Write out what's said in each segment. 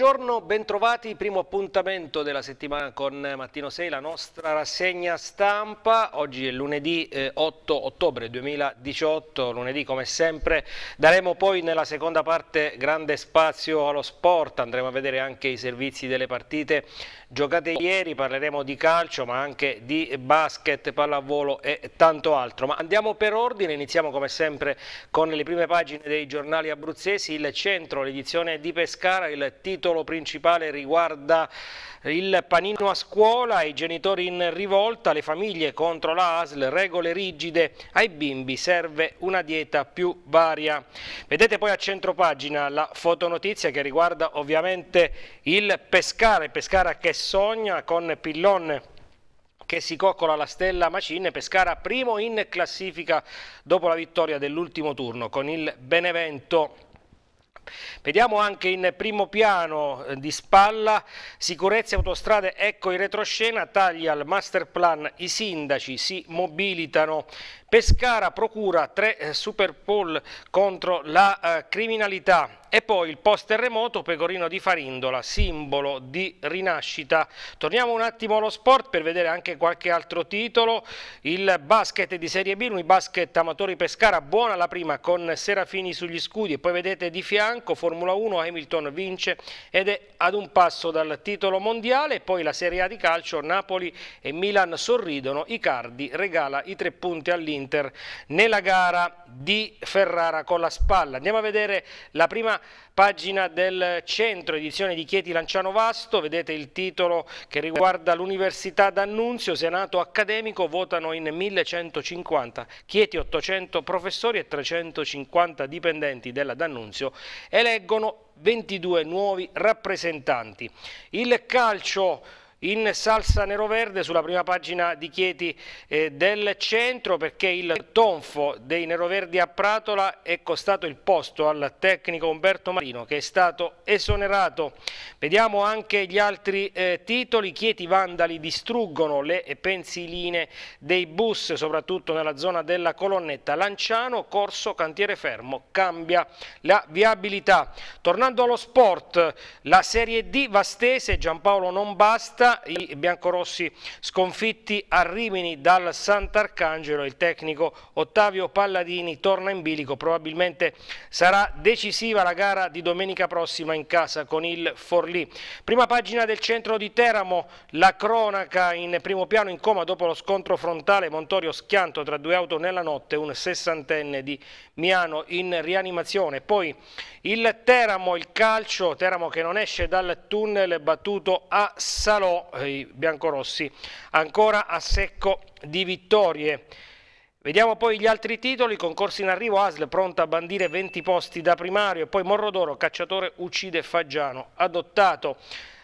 Buongiorno, bentrovati, primo appuntamento della settimana con Mattino 6, la nostra rassegna stampa. Oggi è lunedì 8 eh, ottobre 2018, lunedì come sempre daremo poi nella seconda parte grande spazio allo sport, andremo a vedere anche i servizi delle partite giocate ieri, parleremo di calcio ma anche di basket, pallavolo e tanto altro. Ma andiamo per ordine, iniziamo come sempre con le prime pagine dei giornali abruzzesi, il centro, l'edizione di Pescara, il titolo titolo principale riguarda il panino a scuola, i genitori in rivolta, le famiglie contro l'ASL, regole rigide, ai bimbi serve una dieta più varia. Vedete poi a centro pagina la fotonotizia che riguarda ovviamente il Pescara, Pescara che sogna con Pillon che si coccola la stella Macine, Pescara primo in classifica dopo la vittoria dell'ultimo turno con il Benevento Vediamo anche in primo piano eh, di spalla sicurezza autostrade, ecco in retroscena, tagli al master plan, i sindaci si mobilitano Pescara procura tre eh, super Bowl contro la eh, criminalità e poi il post terremoto Pecorino di Farindola, simbolo di rinascita. Torniamo un attimo allo sport per vedere anche qualche altro titolo. Il basket di Serie B, basket Amatori Pescara, buona la prima con Serafini sugli scudi e poi vedete di fianco Formula 1 Hamilton vince ed è ad un passo dal titolo mondiale. Poi la Serie A di calcio, Napoli e Milan sorridono, Icardi regala i tre punti all'Inter dell'Inter nella gara di Ferrara con la spalla. Andiamo a vedere la prima pagina del centro edizione di Chieti Lanciano Vasto, vedete il titolo che riguarda l'Università d'Annunzio, Senato Accademico, votano in 1150, Chieti 800 professori e 350 dipendenti della D'Annunzio eleggono 22 nuovi rappresentanti. Il calcio in salsa nero-verde sulla prima pagina di Chieti eh, del centro perché il tonfo dei neroverdi a Pratola è costato il posto al tecnico Umberto Marino che è stato esonerato. Vediamo anche gli altri eh, titoli. Chieti Vandali distruggono le pensiline dei bus soprattutto nella zona della colonnetta. Lanciano, corso, cantiere fermo, cambia la viabilità. Tornando allo sport, la Serie D Vastese, Giampaolo non basta partita, i biancorossi sconfitti a Rimini dal Sant'Arcangelo, il tecnico Ottavio Palladini torna in bilico, probabilmente sarà decisiva la gara di domenica prossima in casa con il Forlì. Prima pagina del centro di Teramo, la cronaca in primo piano in coma dopo lo scontro frontale Montorio Schianto tra due auto nella notte, un sessantenne di Miano in rianimazione. Poi il Teramo, il calcio, Teramo che non esce dal tunnel battuto a Salò, i biancorossi ancora a secco di vittorie. Vediamo poi gli altri titoli, concorsi in arrivo, Asl pronta a bandire 20 posti da primario e poi Morrodoro, cacciatore uccide Faggiano, adottato.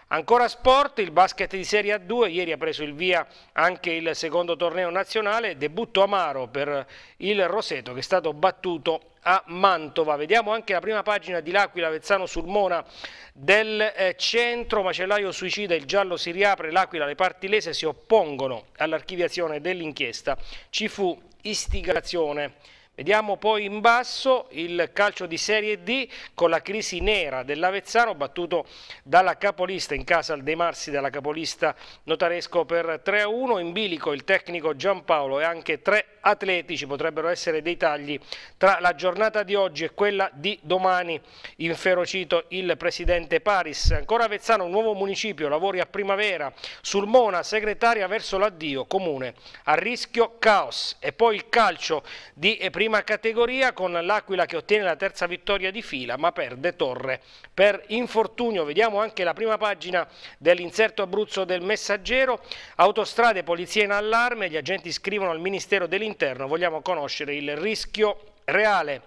Ancora sport, il basket di Serie A2, ieri ha preso il via anche il secondo torneo nazionale, debutto amaro per il Roseto che è stato battuto a Mantova. Vediamo anche la prima pagina di L'Aquila Vezzano Sulmona del eh, centro. Macellaio suicida, il giallo si riapre, L'Aquila, le parti lese si oppongono all'archiviazione dell'inchiesta. Ci fu istigazione Vediamo poi in basso il calcio di Serie D con la crisi nera dell'Avezzano battuto dalla capolista in casa al De Marsi dalla capolista Notaresco per 3-1, in bilico il tecnico Giampaolo e anche tre atletici, potrebbero essere dei tagli tra la giornata di oggi e quella di domani, inferocito il presidente Paris. Ancora Avezzano, un nuovo municipio, lavori a primavera, Sulmona, segretaria verso l'addio, comune, a rischio caos. E poi il calcio di prima categoria con l'Aquila che ottiene la terza vittoria di fila ma perde Torre per infortunio. Vediamo anche la prima pagina dell'inserto Abruzzo del Messaggero, autostrade, polizia in allarme, gli agenti scrivono al Ministero dell'Interno all'interno vogliamo conoscere il rischio reale.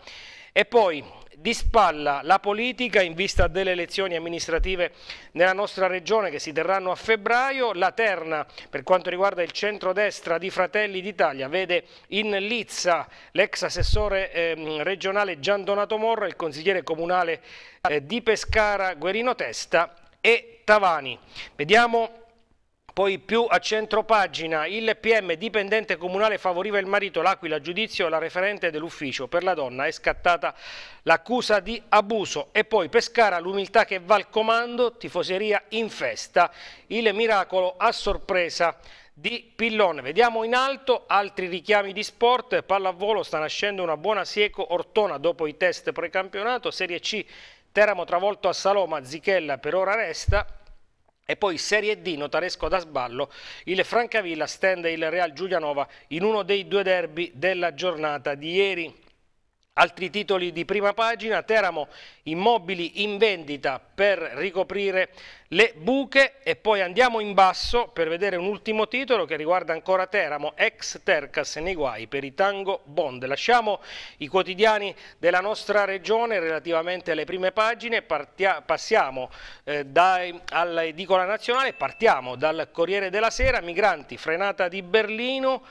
E poi di spalla la politica in vista delle elezioni amministrative nella nostra regione che si terranno a febbraio. La terna per quanto riguarda il centrodestra di Fratelli d'Italia vede in lizza l'ex assessore eh, regionale Gian Donato Morra, il consigliere comunale eh, di Pescara Guerino Testa e Tavani. Vediamo poi più a centro pagina, il PM dipendente comunale favoriva il marito L'Aquila, giudizio, la referente dell'ufficio per la donna è scattata l'accusa di abuso. E poi Pescara, l'umiltà che va al comando, tifoseria in festa, il miracolo a sorpresa di Pillone. Vediamo in alto altri richiami di sport, pallavolo sta nascendo una buona sieco Ortona dopo i test precampionato, Serie C Teramo travolto a Saloma, Zichella per ora resta, e poi Serie D, notaresco da sballo, il Francavilla stende il Real Giulianova in uno dei due derby della giornata di ieri. Altri titoli di prima pagina, Teramo immobili in vendita per ricoprire le buche e poi andiamo in basso per vedere un ultimo titolo che riguarda ancora Teramo, ex Tercas nei guai per i Tango Bond. Lasciamo i quotidiani della nostra regione relativamente alle prime pagine, Partia passiamo eh, dai, alla edicola nazionale, partiamo dal Corriere della Sera, migranti, frenata di Berlino,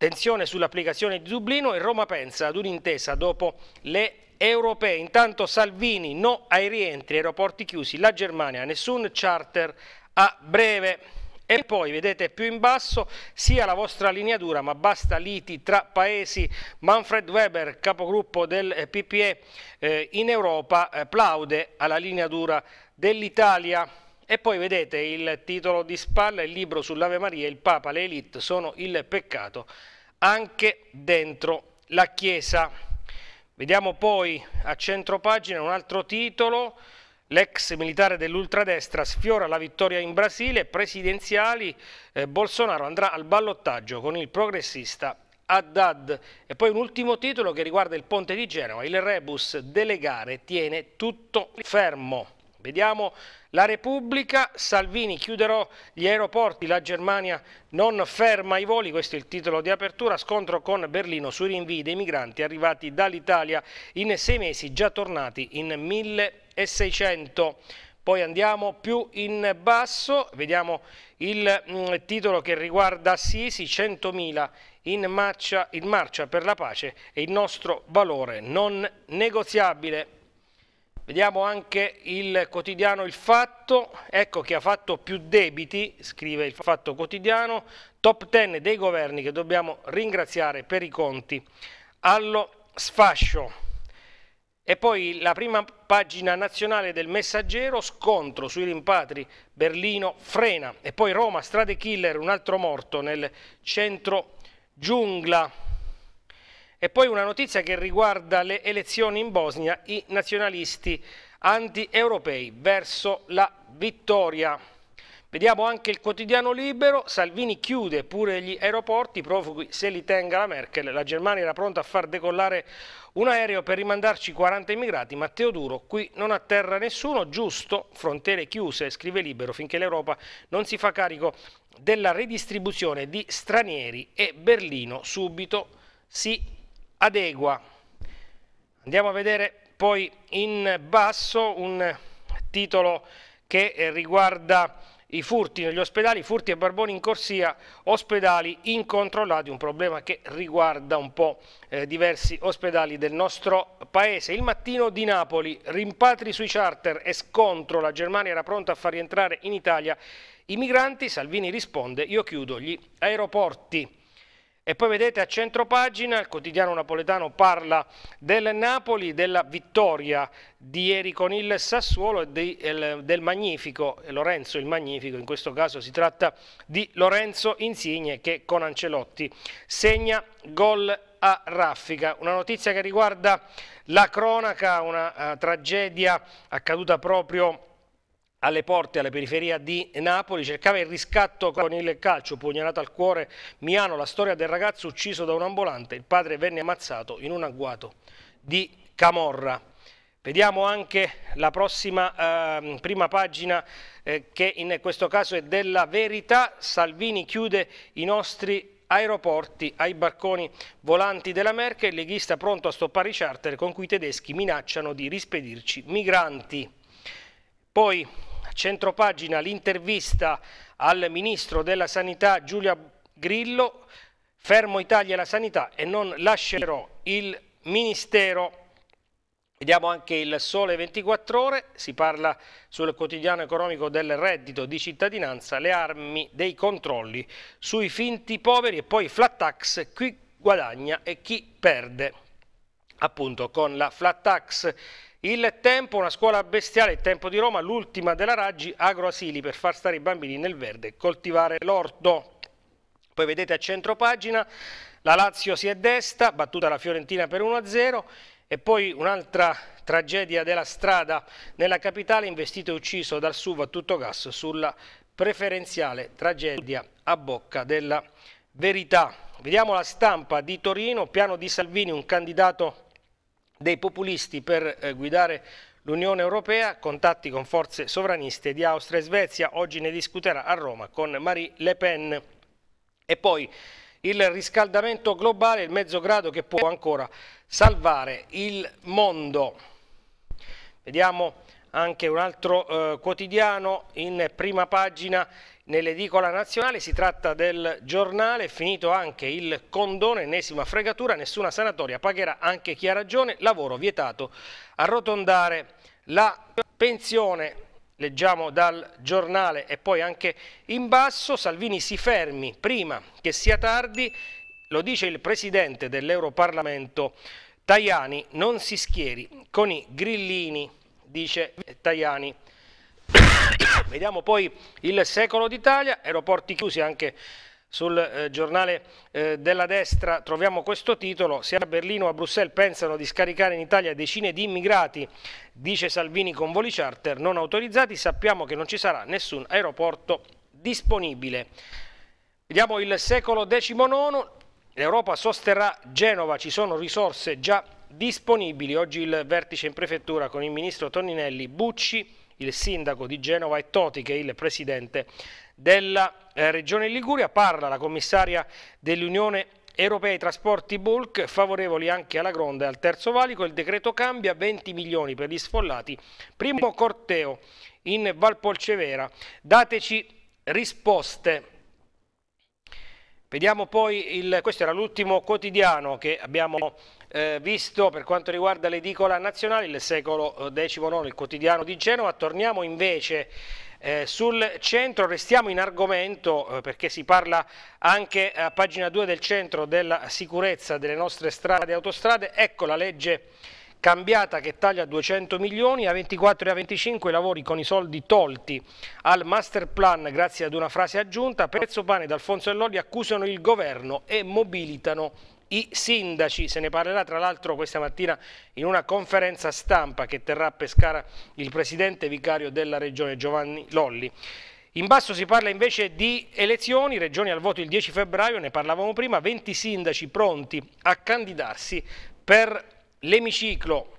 Tensione sull'applicazione di Dublino e Roma pensa ad un'intesa dopo le europee. Intanto Salvini no ai rientri, aeroporti chiusi, la Germania nessun charter a breve. E poi vedete più in basso sia la vostra linea dura, ma basta liti tra paesi. Manfred Weber, capogruppo del eh, PPE eh, in Europa, eh, plaude alla linea dura dell'Italia. E poi vedete il titolo di spalla, il libro sull'Ave Maria, il Papa, le elite sono il peccato anche dentro la Chiesa. Vediamo poi a centro pagina un altro titolo, l'ex militare dell'ultradestra sfiora la vittoria in Brasile, presidenziali, eh, Bolsonaro andrà al ballottaggio con il progressista Haddad. E poi un ultimo titolo che riguarda il ponte di Genova, il rebus delle gare tiene tutto fermo. Vediamo la Repubblica, Salvini chiuderò gli aeroporti, la Germania non ferma i voli, questo è il titolo di apertura, scontro con Berlino sui rinvii dei migranti arrivati dall'Italia in sei mesi, già tornati in 1600. Poi andiamo più in basso, vediamo il mm, titolo che riguarda Sisi, 100.000 in marcia, in marcia per la pace e il nostro valore non negoziabile. Vediamo anche il quotidiano Il Fatto, ecco che ha fatto più debiti, scrive il Fatto quotidiano, top 10 dei governi che dobbiamo ringraziare per i conti allo sfascio. E poi la prima pagina nazionale del Messaggero, scontro sui rimpatri, Berlino frena. E poi Roma, strade killer, un altro morto nel centro giungla. E poi una notizia che riguarda le elezioni in Bosnia, i nazionalisti anti-europei verso la vittoria. Vediamo anche il quotidiano libero, Salvini chiude pure gli aeroporti, profughi se li tenga la Merkel, la Germania era pronta a far decollare un aereo per rimandarci 40 immigrati, Matteo Duro, qui non atterra nessuno, giusto, frontiere chiuse, scrive libero, finché l'Europa non si fa carico della redistribuzione di stranieri e Berlino subito si adegua. Andiamo a vedere poi in basso un titolo che eh, riguarda i furti negli ospedali, furti e barboni in corsia, ospedali incontrollati, un problema che riguarda un po' eh, diversi ospedali del nostro paese. Il mattino di Napoli, rimpatri sui charter e scontro, la Germania era pronta a far rientrare in Italia i migranti, Salvini risponde io chiudo gli aeroporti. E poi vedete a centro pagina il quotidiano napoletano parla del Napoli, della vittoria di ieri con il Sassuolo e di, el, del Magnifico, Lorenzo il Magnifico, in questo caso si tratta di Lorenzo Insigne che con Ancelotti segna gol a raffica. Una notizia che riguarda la cronaca, una uh, tragedia accaduta proprio alle porte alla periferia di Napoli cercava il riscatto con il calcio pugnalato al cuore Miano la storia del ragazzo ucciso da un ambulante il padre venne ammazzato in un agguato di Camorra vediamo anche la prossima eh, prima pagina eh, che in questo caso è della verità Salvini chiude i nostri aeroporti ai barconi volanti della Merkel leghista pronto a stoppare i charter con cui i tedeschi minacciano di rispedirci migranti poi Centropagina l'intervista al Ministro della Sanità Giulia Grillo, fermo Italia la sanità e non lascerò il Ministero. Vediamo anche il Sole 24 Ore, si parla sul quotidiano economico del reddito di cittadinanza, le armi dei controlli sui finti poveri e poi flat tax, chi guadagna e chi perde. Appunto con la flat tax il tempo, una scuola bestiale, il tempo di Roma, l'ultima della Raggi, agroasili per far stare i bambini nel verde e coltivare l'orto. Poi vedete a centro pagina la Lazio si è desta, battuta la Fiorentina per 1-0 e poi un'altra tragedia della strada nella capitale, investito e ucciso dal SUV a tutto gas sulla preferenziale tragedia a bocca della verità. Vediamo la stampa di Torino, piano di Salvini, un candidato dei populisti per eh, guidare l'Unione Europea, contatti con forze sovraniste di Austria e Svezia, oggi ne discuterà a Roma con Marie Le Pen. E poi il riscaldamento globale, il mezzo grado che può ancora salvare il mondo. Vediamo anche un altro eh, quotidiano in prima pagina nell'edicola nazionale, si tratta del giornale, finito anche il condono, ennesima fregatura, nessuna sanatoria, pagherà anche chi ha ragione, lavoro vietato, arrotondare la pensione leggiamo dal giornale e poi anche in basso, Salvini si fermi prima che sia tardi, lo dice il presidente dell'Europarlamento Tajani, non si schieri con i grillini, dice Tajani. Vediamo poi il secolo d'Italia, aeroporti chiusi anche sul eh, giornale eh, della destra troviamo questo titolo, sia a Berlino o a Bruxelles pensano di scaricare in Italia decine di immigrati, dice Salvini con voli charter non autorizzati, sappiamo che non ci sarà nessun aeroporto disponibile. Vediamo il secolo XIX, l'Europa sosterrà Genova, ci sono risorse già disponibili, oggi il vertice in prefettura con il ministro Toninelli, Bucci, il sindaco di Genova e Toti che è il presidente della eh, regione Liguria. Parla la commissaria dell'Unione Europea i trasporti bulk favorevoli anche alla Gronda e al Terzo Valico. Il decreto cambia 20 milioni per gli sfollati. Primo corteo in Valpolcevera. Dateci risposte. Vediamo poi, il, questo era l'ultimo quotidiano che abbiamo eh, visto per quanto riguarda l'edicola nazionale, il secolo XIX, eh, il quotidiano di Genova. Torniamo invece eh, sul centro, restiamo in argomento eh, perché si parla anche a pagina 2 del centro della sicurezza delle nostre strade e autostrade. Ecco la legge cambiata che taglia 200 milioni, a 24 e a 25 lavori con i soldi tolti al master plan grazie ad una frase aggiunta, Prezzo Pane ed Alfonso Ellodi accusano il governo e mobilitano i sindaci, se ne parlerà tra l'altro questa mattina in una conferenza stampa che terrà a Pescara il presidente vicario della regione Giovanni Lolli. In basso si parla invece di elezioni, regioni al voto il 10 febbraio, ne parlavamo prima, 20 sindaci pronti a candidarsi per L'emiciclo.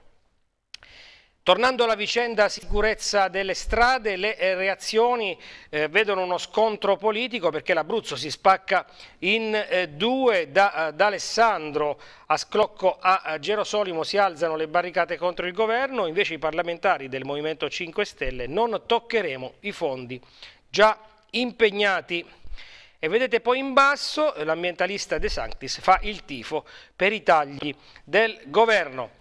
Tornando alla vicenda sicurezza delle strade, le eh, reazioni eh, vedono uno scontro politico perché l'Abruzzo si spacca in eh, due da, eh, da, Alessandro a Sclocco a Gerosolimo si alzano le barricate contro il governo, invece i parlamentari del Movimento 5 Stelle non toccheremo i fondi già impegnati. E vedete poi in basso eh, l'ambientalista De Sanctis fa il tifo per i tagli del governo.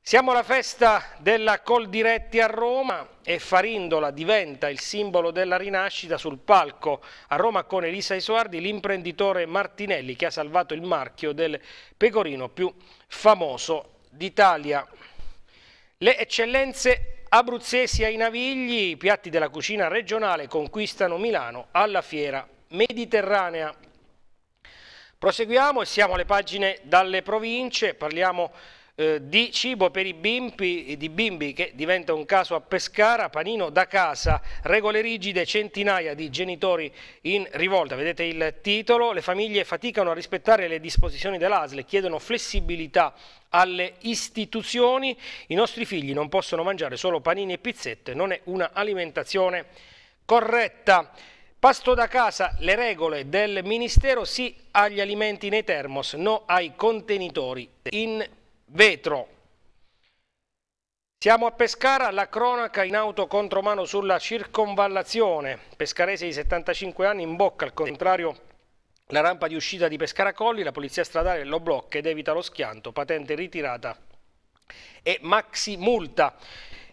Siamo alla festa della Col Diretti a Roma e Farindola diventa il simbolo della rinascita sul palco a Roma con Elisa Isoardi, l'imprenditore Martinelli che ha salvato il marchio del pecorino più famoso d'Italia. Le eccellenze abruzzesi ai Navigli, i piatti della cucina regionale conquistano Milano alla fiera mediterranea. Proseguiamo e siamo alle pagine dalle province, parliamo eh, di cibo per i bimbi, di bimbi che diventa un caso a Pescara, panino da casa, regole rigide, centinaia di genitori in rivolta, vedete il titolo, le famiglie faticano a rispettare le disposizioni dell'ASL, chiedono flessibilità alle istituzioni, i nostri figli non possono mangiare solo panini e pizzette, non è una alimentazione corretta. Pasto da casa, le regole del Ministero sì agli alimenti nei termos, no ai contenitori in vetro. Siamo a Pescara, la cronaca in auto contromano sulla circonvallazione. Pescarese di 75 anni imbocca al contrario la rampa di uscita di Pescara Colli, la polizia stradale lo blocca ed evita lo schianto, patente ritirata e maxi multa.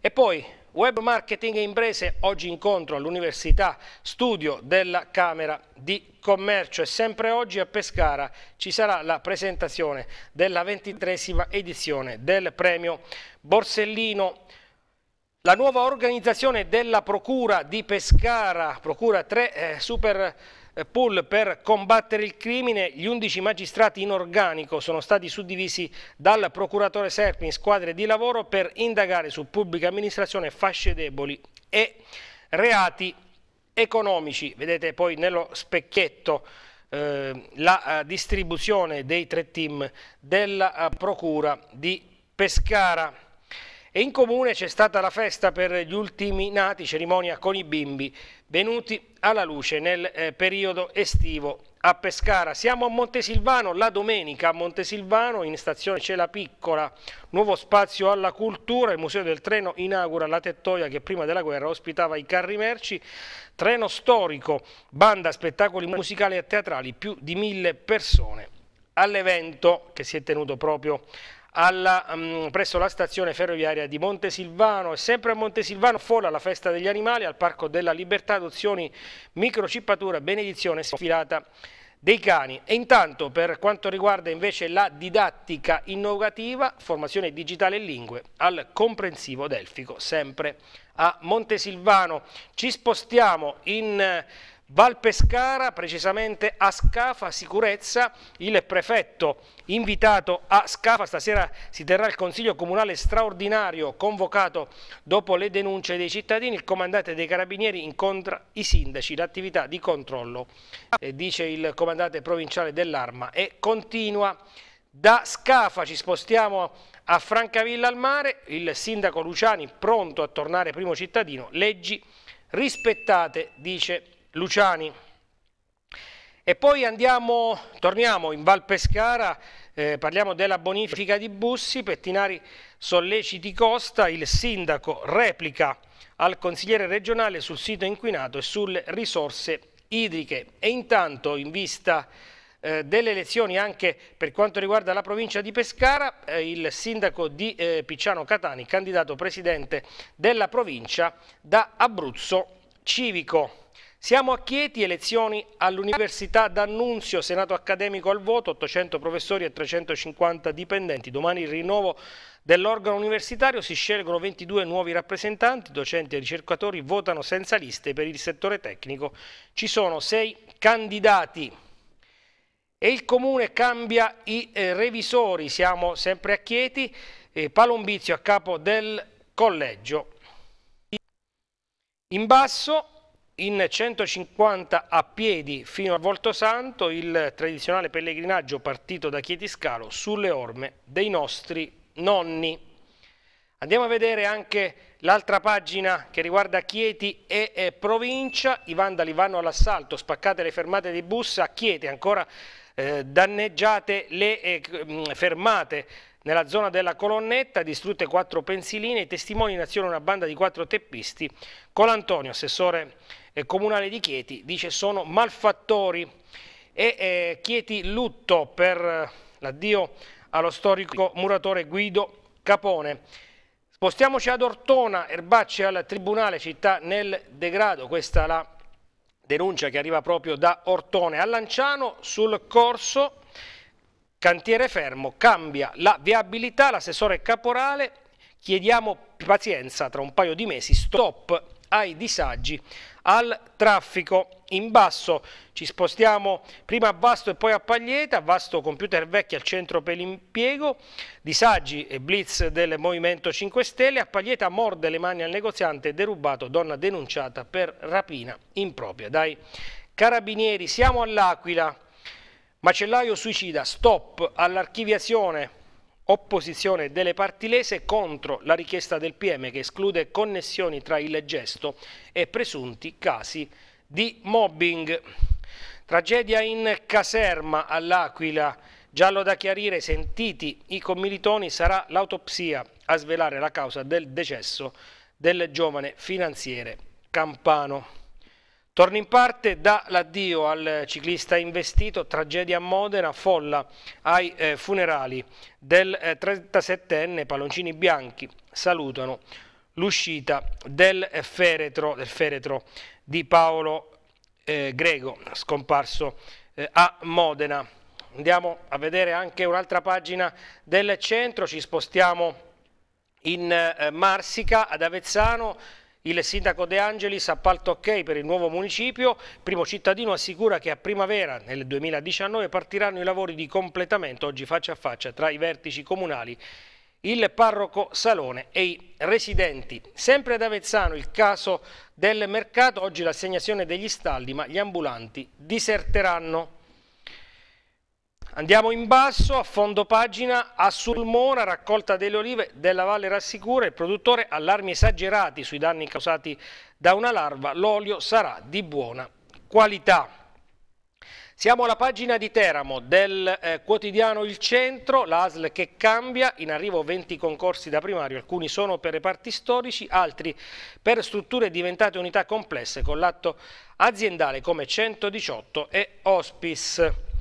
E poi Web Marketing e Imprese, oggi incontro all'Università Studio della Camera di Commercio e sempre oggi a Pescara ci sarà la presentazione della ventitresima edizione del premio Borsellino la nuova organizzazione della Procura di Pescara, Procura 3, eh, super eh, pool per combattere il crimine, gli 11 magistrati in organico sono stati suddivisi dal procuratore Serpi in squadre di lavoro per indagare su pubblica amministrazione, fasce deboli e reati economici. Vedete poi nello specchietto eh, la eh, distribuzione dei tre team della eh, Procura di Pescara. E in comune c'è stata la festa per gli ultimi nati, cerimonia con i bimbi, venuti alla luce nel eh, periodo estivo a Pescara. Siamo a Montesilvano, la domenica a Montesilvano, in stazione Cela Piccola, nuovo spazio alla cultura, il Museo del Treno inaugura la tettoia che prima della guerra ospitava i carri merci, treno storico, banda, spettacoli musicali e teatrali, più di mille persone all'evento che si è tenuto proprio alla, um, presso la stazione ferroviaria di Montesilvano e sempre a Montesilvano fuori la festa degli animali al Parco della Libertà, adozioni, microcippatura, benedizione sfilata dei cani. E intanto per quanto riguarda invece la didattica innovativa, formazione digitale e lingue al comprensivo delfico, sempre a Montesilvano. Ci spostiamo in eh, Val Pescara, precisamente a Scafa Sicurezza, il prefetto invitato a Scafa, stasera si terrà il Consiglio Comunale straordinario convocato dopo le denunce dei cittadini, il comandante dei Carabinieri incontra i sindaci, l'attività di controllo, eh, dice il comandante provinciale dell'Arma e continua. Da Scafa ci spostiamo a Francavilla al mare, il sindaco Luciani pronto a tornare primo cittadino, leggi rispettate, dice Luciani. E poi andiamo, torniamo in Val Pescara, eh, parliamo della bonifica di Bussi, Pettinari solleciti Costa, il sindaco replica al consigliere regionale sul sito inquinato e sulle risorse idriche. E intanto in vista eh, delle elezioni anche per quanto riguarda la provincia di Pescara, eh, il sindaco di eh, Picciano Catani, candidato presidente della provincia da Abruzzo Civico. Siamo a Chieti, elezioni all'Università d'Annunzio, Senato accademico al voto, 800 professori e 350 dipendenti. Domani il rinnovo dell'organo universitario si scelgono 22 nuovi rappresentanti, docenti e ricercatori votano senza liste per il settore tecnico. Ci sono sei candidati. E il comune cambia i eh, revisori, siamo sempre a Chieti, eh, Palombizio a capo del collegio. In basso in 150 a piedi fino a Santo, il tradizionale pellegrinaggio partito da Chietiscalo sulle orme dei nostri nonni. Andiamo a vedere anche l'altra pagina che riguarda Chieti e, e provincia. I vandali vanno all'assalto, spaccate le fermate di bus a Chieti, ancora eh, danneggiate le eh, mm, fermate nella zona della colonnetta, distrutte quattro pensiline, i testimoni in azione una banda di quattro teppisti con Antonio, assessore eh, comunale di Chieti dice sono malfattori e eh, Chieti lutto per eh, l'addio allo storico muratore Guido Capone. Spostiamoci ad Ortona, Erbacce al Tribunale, città nel degrado, questa è la denuncia che arriva proprio da Ortone. A Lanciano sul corso cantiere fermo, cambia la viabilità, l'assessore caporale, chiediamo pazienza, tra un paio di mesi stop ai disagi al traffico. In basso ci spostiamo prima a Vasto e poi a Paglieta, Vasto computer vecchi al centro per l'impiego, disagi e blitz del Movimento 5 Stelle, a Paglieta morde le mani al negoziante derubato, donna denunciata per rapina impropria dai carabinieri. Siamo all'Aquila, macellaio suicida, stop all'archiviazione opposizione delle parti lese contro la richiesta del PM che esclude connessioni tra il gesto e presunti casi di mobbing. Tragedia in caserma all'Aquila. Giallo da chiarire, sentiti i commilitoni, sarà l'autopsia a svelare la causa del decesso del giovane finanziere campano. Torna in parte dà l'addio al ciclista investito, tragedia a Modena, folla ai eh, funerali del eh, 37enne Paloncini Bianchi. Salutano l'uscita del, eh, del feretro, di Paolo eh, Grego, scomparso eh, a Modena. Andiamo a vedere anche un'altra pagina del centro, ci spostiamo in eh, Marsica, ad Avezzano, il sindaco De Angelis appalto ok per il nuovo municipio, primo cittadino assicura che a primavera nel 2019 partiranno i lavori di completamento oggi faccia a faccia tra i vertici comunali il parroco Salone e i residenti. Sempre ad Avezzano il caso del mercato, oggi l'assegnazione degli stalli ma gli ambulanti diserteranno. Andiamo in basso, a fondo pagina, a Sulmona, raccolta delle olive della Valle Rassicura, il produttore allarmi esagerati sui danni causati da una larva, l'olio sarà di buona qualità. Siamo alla pagina di Teramo del eh, quotidiano Il Centro, l'ASL che cambia, in arrivo 20 concorsi da primario, alcuni sono per reparti storici, altri per strutture diventate unità complesse con l'atto aziendale come 118 e Hospice.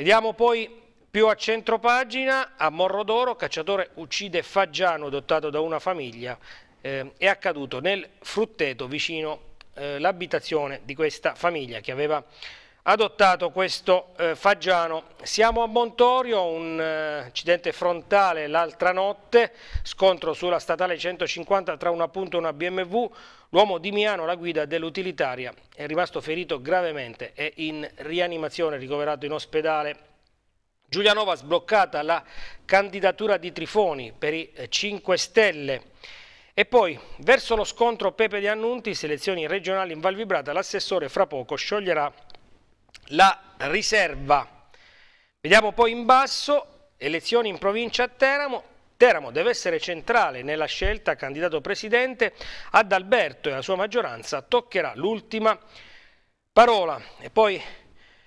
Vediamo poi più a centro pagina, a Morrodoro, cacciatore uccide Faggiano adottato da una famiglia, eh, è accaduto nel frutteto vicino eh, l'abitazione di questa famiglia che aveva adottato questo eh, Faggiano. Siamo a Montorio, un eh, incidente frontale l'altra notte, scontro sulla statale 150 tra una punta e una BMW, l'uomo di Miano, la guida dell'utilitaria, è rimasto ferito gravemente, e in rianimazione, ricoverato in ospedale. Giulianova sbloccata la candidatura di Trifoni per i 5 eh, Stelle. E poi, verso lo scontro Pepe di Annunti, selezioni regionali in Valvibrata, l'assessore fra poco scioglierà la riserva. Vediamo poi in basso, elezioni in provincia a Teramo, Teramo deve essere centrale nella scelta candidato presidente, ad Alberto e la sua maggioranza toccherà l'ultima parola. E poi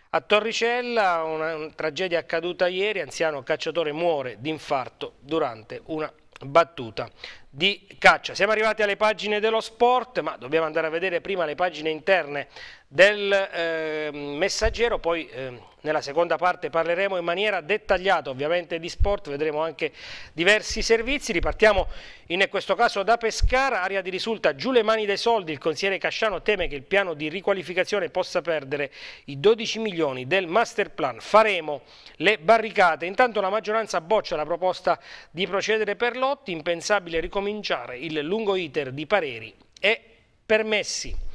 a Torricella una, una tragedia accaduta ieri, anziano cacciatore muore di infarto durante una battuta di caccia. Siamo arrivati alle pagine dello sport, ma dobbiamo andare a vedere prima le pagine interne del eh, messaggero, poi eh, nella seconda parte parleremo in maniera dettagliata ovviamente di sport, vedremo anche diversi servizi, ripartiamo in questo caso da Pescara, aria di risulta giù le mani dei soldi, il consigliere Casciano teme che il piano di riqualificazione possa perdere i 12 milioni del master plan, faremo le barricate, intanto la maggioranza boccia la proposta di procedere per lotti, impensabile ricominciare il lungo iter di pareri e permessi.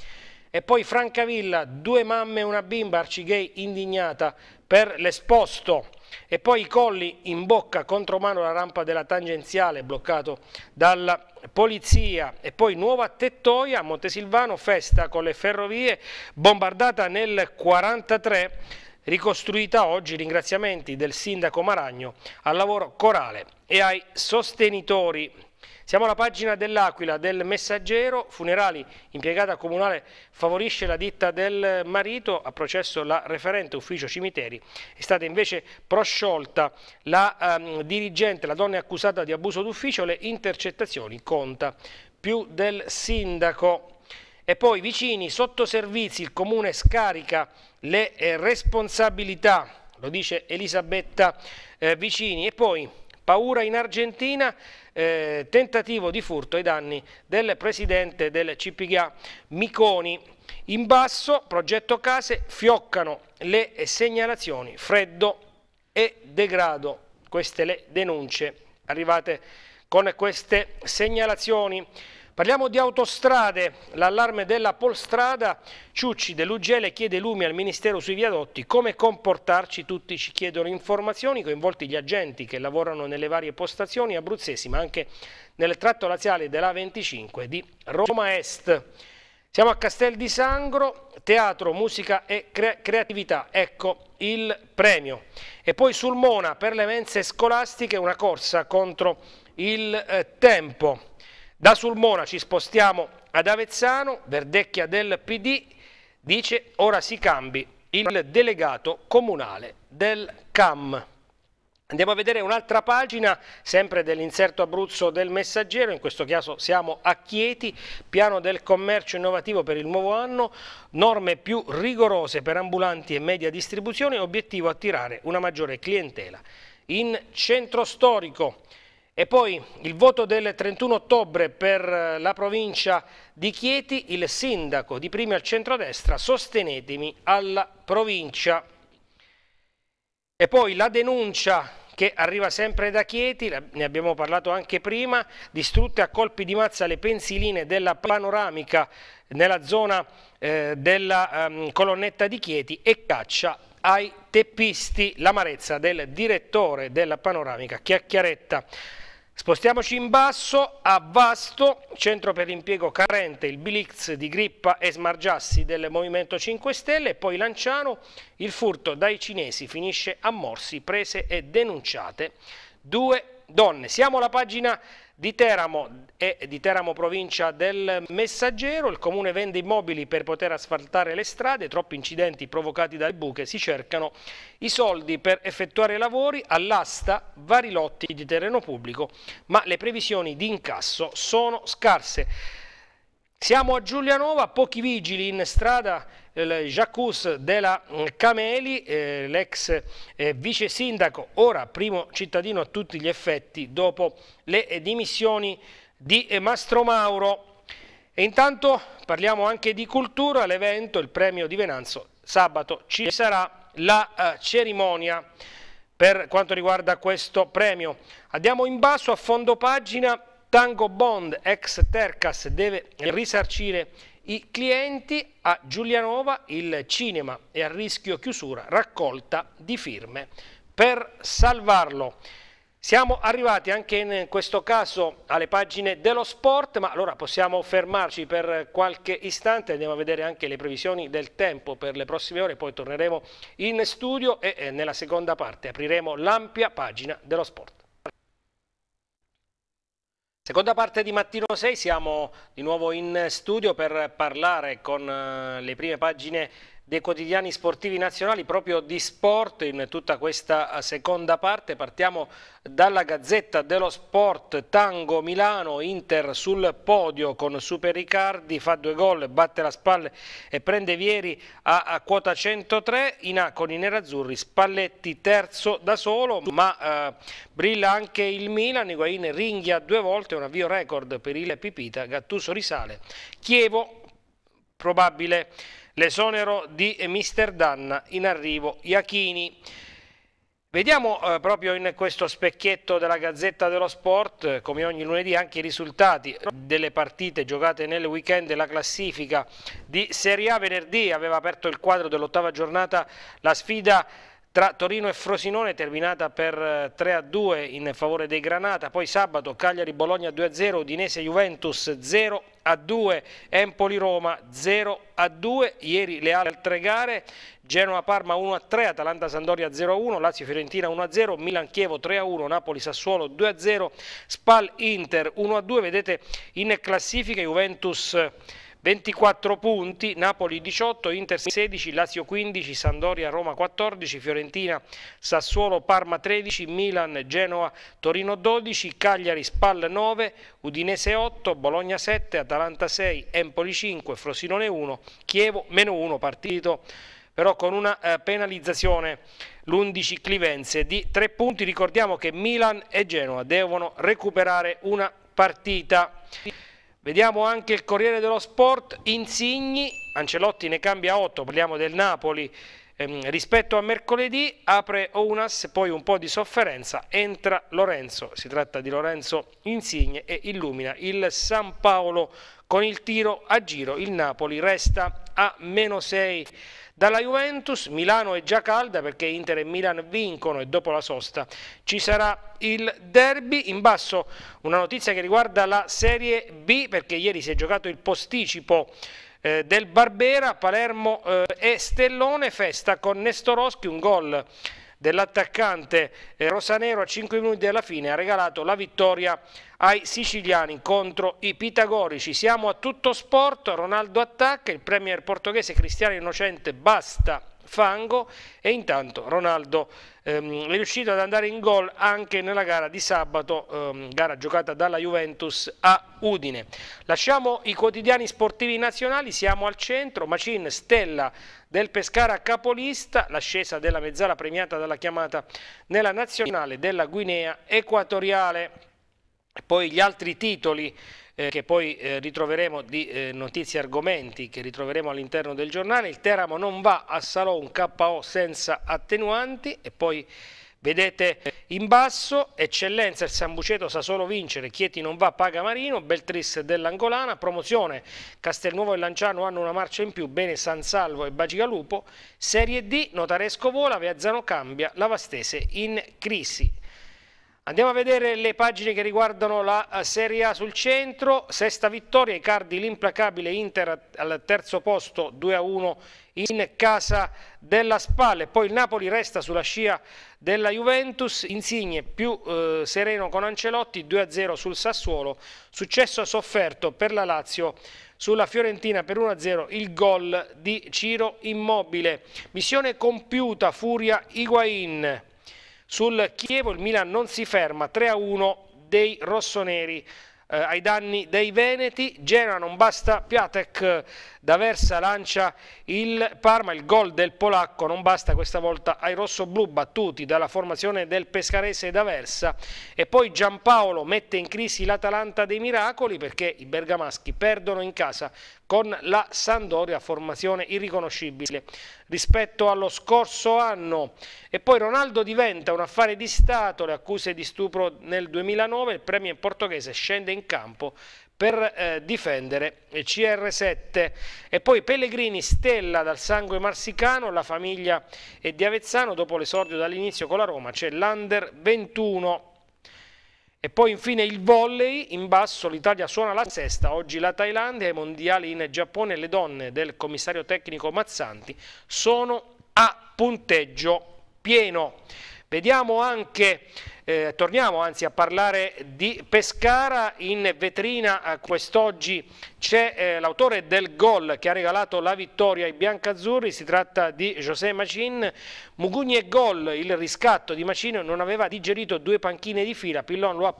E poi Francavilla, due mamme e una bimba, Arcigay indignata per l'esposto. E poi Colli in bocca contro mano la rampa della tangenziale bloccato dalla polizia. E poi nuova tettoia Montesilvano, festa con le ferrovie, bombardata nel 1943, ricostruita oggi. Ringraziamenti del sindaco Maragno al lavoro corale e ai sostenitori. Siamo alla pagina dell'Aquila, del Messaggero, funerali, impiegata comunale favorisce la ditta del marito, ha processo la referente ufficio cimiteri, è stata invece prosciolta la ehm, dirigente, la donna è accusata di abuso d'ufficio, le intercettazioni conta più del sindaco. E poi vicini, sottoservizi, il comune scarica le eh, responsabilità, lo dice Elisabetta eh, Vicini. E poi paura in Argentina, eh, tentativo di furto ai danni del presidente del CPGA Miconi. In basso, progetto case, fioccano le segnalazioni, freddo e degrado, queste le denunce arrivate con queste segnalazioni. Parliamo di autostrade, l'allarme della Polstrada, Ciucci dell'UGL chiede lumi al Ministero sui viadotti, come comportarci tutti ci chiedono informazioni, coinvolti gli agenti che lavorano nelle varie postazioni abruzzesi ma anche nel tratto laziale della 25 di Roma Est. Siamo a Castel di Sangro, teatro, musica e cre creatività, ecco il premio. E poi sul Mona, per le mense scolastiche una corsa contro il eh, tempo. Da Sulmona ci spostiamo ad Avezzano, Verdecchia del PD dice ora si cambi il delegato comunale del CAM. Andiamo a vedere un'altra pagina, sempre dell'inserto Abruzzo del Messaggero, in questo caso siamo a Chieti, piano del commercio innovativo per il nuovo anno, norme più rigorose per ambulanti e media distribuzione, obiettivo attirare una maggiore clientela. In centro storico e poi il voto del 31 ottobre per eh, la provincia di Chieti, il sindaco di primi al centrodestra, sostenetemi alla provincia. E poi la denuncia che arriva sempre da Chieti, ne abbiamo parlato anche prima, distrutte a colpi di mazza le pensiline della panoramica nella zona eh, della ehm, colonnetta di Chieti e caccia ai teppisti l'amarezza del direttore della panoramica Chiacchiaretta. Spostiamoci in basso, a Vasto, centro per l'impiego carente, il Bilix di Grippa e Smargiassi del Movimento 5 Stelle e poi Lanciano, il furto dai cinesi finisce a morsi, prese e denunciate. Due donne. Siamo alla pagina di Teramo e di Teramo provincia del Messaggero, il comune vende immobili per poter asfaltare le strade, troppi incidenti provocati dalle buche, si cercano i soldi per effettuare lavori all'asta vari lotti di terreno pubblico, ma le previsioni di incasso sono scarse. Siamo a Giulianova, pochi vigili in strada, eh, Jacques Della mm, Cameli, eh, l'ex eh, vice sindaco, ora primo cittadino a tutti gli effetti dopo le eh, dimissioni di eh, Mastro Mauro. E intanto parliamo anche di cultura, l'evento, il premio di Venanzo, sabato ci sarà la eh, cerimonia per quanto riguarda questo premio. Andiamo in basso a fondo pagina Tango Bond ex Tercas deve risarcire i clienti a Giulianova, il cinema è a rischio chiusura, raccolta di firme per salvarlo. Siamo arrivati anche in questo caso alle pagine dello sport, ma allora possiamo fermarci per qualche istante, andiamo a vedere anche le previsioni del tempo per le prossime ore, poi torneremo in studio e eh, nella seconda parte apriremo l'ampia pagina dello sport. Seconda parte di Mattino 6, siamo di nuovo in studio per parlare con eh, le prime pagine dei quotidiani sportivi nazionali proprio di sport in tutta questa eh, seconda parte. Partiamo dalla Gazzetta dello Sport, Tango Milano, Inter sul podio con Super Riccardi, fa due gol, batte la spalla e prende Vieri a, a quota 103, in A con i nerazzurri, Spalletti terzo da solo, ma eh, brilla anche il Milan, Iguain ringhia due volte, un avvio record per il Pipita, Gattuso risale, Chievo probabile l'esonero di Mister Danna, in arrivo Iachini. Vediamo eh, proprio in questo specchietto della Gazzetta dello Sport, eh, come ogni lunedì, anche i risultati delle partite giocate nel weekend la classifica di Serie A. Venerdì aveva aperto il quadro dell'ottava giornata la sfida tra Torino e Frosinone terminata per 3-2 eh, a in favore dei Granata, poi sabato Cagliari-Bologna 2-0, a Udinese-Juventus 0-2, a Empoli-Roma 0-2, a ieri le altre gare Genoa-Parma 1-3, a Atalanta-Sandoria 0-1, a Lazio-Fiorentina 1-0, a Milan-Chievo 3-1, Napoli-Sassuolo 2-0, a Spal-Inter 1-2, a vedete in classifica Juventus-Juventus 24 punti, Napoli 18, Inter 16, Lazio 15, Sandoria Roma 14, Fiorentina Sassuolo Parma 13, Milan Genoa Torino 12, Cagliari Spal 9, Udinese 8, Bologna 7, Atalanta 6, Empoli 5, Frosinone 1, Chievo meno 1 partito però con una eh, penalizzazione l'11 Clivenze di 3 punti ricordiamo che Milan e Genoa devono recuperare una partita Vediamo anche il Corriere dello Sport, Insigni, Ancelotti ne cambia 8, parliamo del Napoli ehm, rispetto a mercoledì, apre Ounas, poi un po' di sofferenza, entra Lorenzo, si tratta di Lorenzo Insigne e illumina il San Paolo con il tiro a giro, il Napoli resta a meno 6 dalla Juventus Milano è già calda perché Inter e Milan vincono e dopo la sosta ci sarà il derby. In basso una notizia che riguarda la Serie B perché ieri si è giocato il posticipo eh, del Barbera, Palermo eh, e Stellone, festa con Nestoroschi, un gol dell'attaccante eh, rosanero a 5 minuti dalla fine ha regalato la vittoria ai siciliani contro i pitagorici. Siamo a tutto sport, Ronaldo attacca, il premier portoghese Cristiano Innocente basta fango e intanto Ronaldo ehm, è riuscito ad andare in gol anche nella gara di sabato, ehm, gara giocata dalla Juventus a Udine. Lasciamo i quotidiani sportivi nazionali, siamo al centro, Macin, Stella del Pescara capolista, l'ascesa della mezzala premiata dalla chiamata nella nazionale della Guinea Equatoriale. Poi gli altri titoli eh, che poi eh, ritroveremo di eh, notizie e argomenti che ritroveremo all'interno del giornale. Il Teramo non va a Salò un KO senza attenuanti e poi vedete in basso Eccellenza il Sambuceto sa solo vincere, Chieti non va paga Marino, Beltris dell'Angolana, promozione Castelnuovo e Lanciano hanno una marcia in più, bene San Salvo e Bagigalupo Serie D, Notaresco vola, Veazzano cambia, Lavastese in crisi. Andiamo a vedere le pagine che riguardano la eh, Serie A sul centro, sesta vittoria, Icardi l'implacabile Inter al terzo posto 2-1 in casa della Spalle, poi il Napoli resta sulla scia della Juventus, Insigne più eh, sereno con Ancelotti 2-0 sul Sassuolo, successo sofferto per la Lazio sulla Fiorentina per 1-0 il gol di Ciro Immobile, missione compiuta, furia Higuain. Sul Chievo il Milan non si ferma, 3-1 dei rossoneri. Eh, ai danni dei Veneti. Genoa non basta, Piatek eh, da Versa lancia il Parma, il gol del Polacco non basta questa volta ai rossoblù battuti dalla formazione del Pescarese da Versa e poi Giampaolo mette in crisi l'Atalanta dei Miracoli perché i bergamaschi perdono in casa con la Sandoria, formazione irriconoscibile rispetto allo scorso anno. E poi Ronaldo diventa un affare di Stato, le accuse di stupro nel 2009, il premier portoghese scende in campo per eh, difendere il CR7 e poi Pellegrini stella dal sangue marsicano la famiglia è di Avezzano dopo l'esordio dall'inizio con la Roma c'è l'Under 21 e poi infine il volley, in basso l'Italia suona la sesta, oggi la Thailandia, i mondiali in Giappone le donne del commissario tecnico Mazzanti sono a punteggio pieno. Vediamo anche, eh, torniamo anzi a parlare di Pescara, in vetrina eh, quest'oggi c'è eh, l'autore del gol che ha regalato la vittoria ai biancazzurri, si tratta di José Macin, Mugugni e gol, il riscatto di Macin non aveva digerito due panchine di fila, Pillon lo ha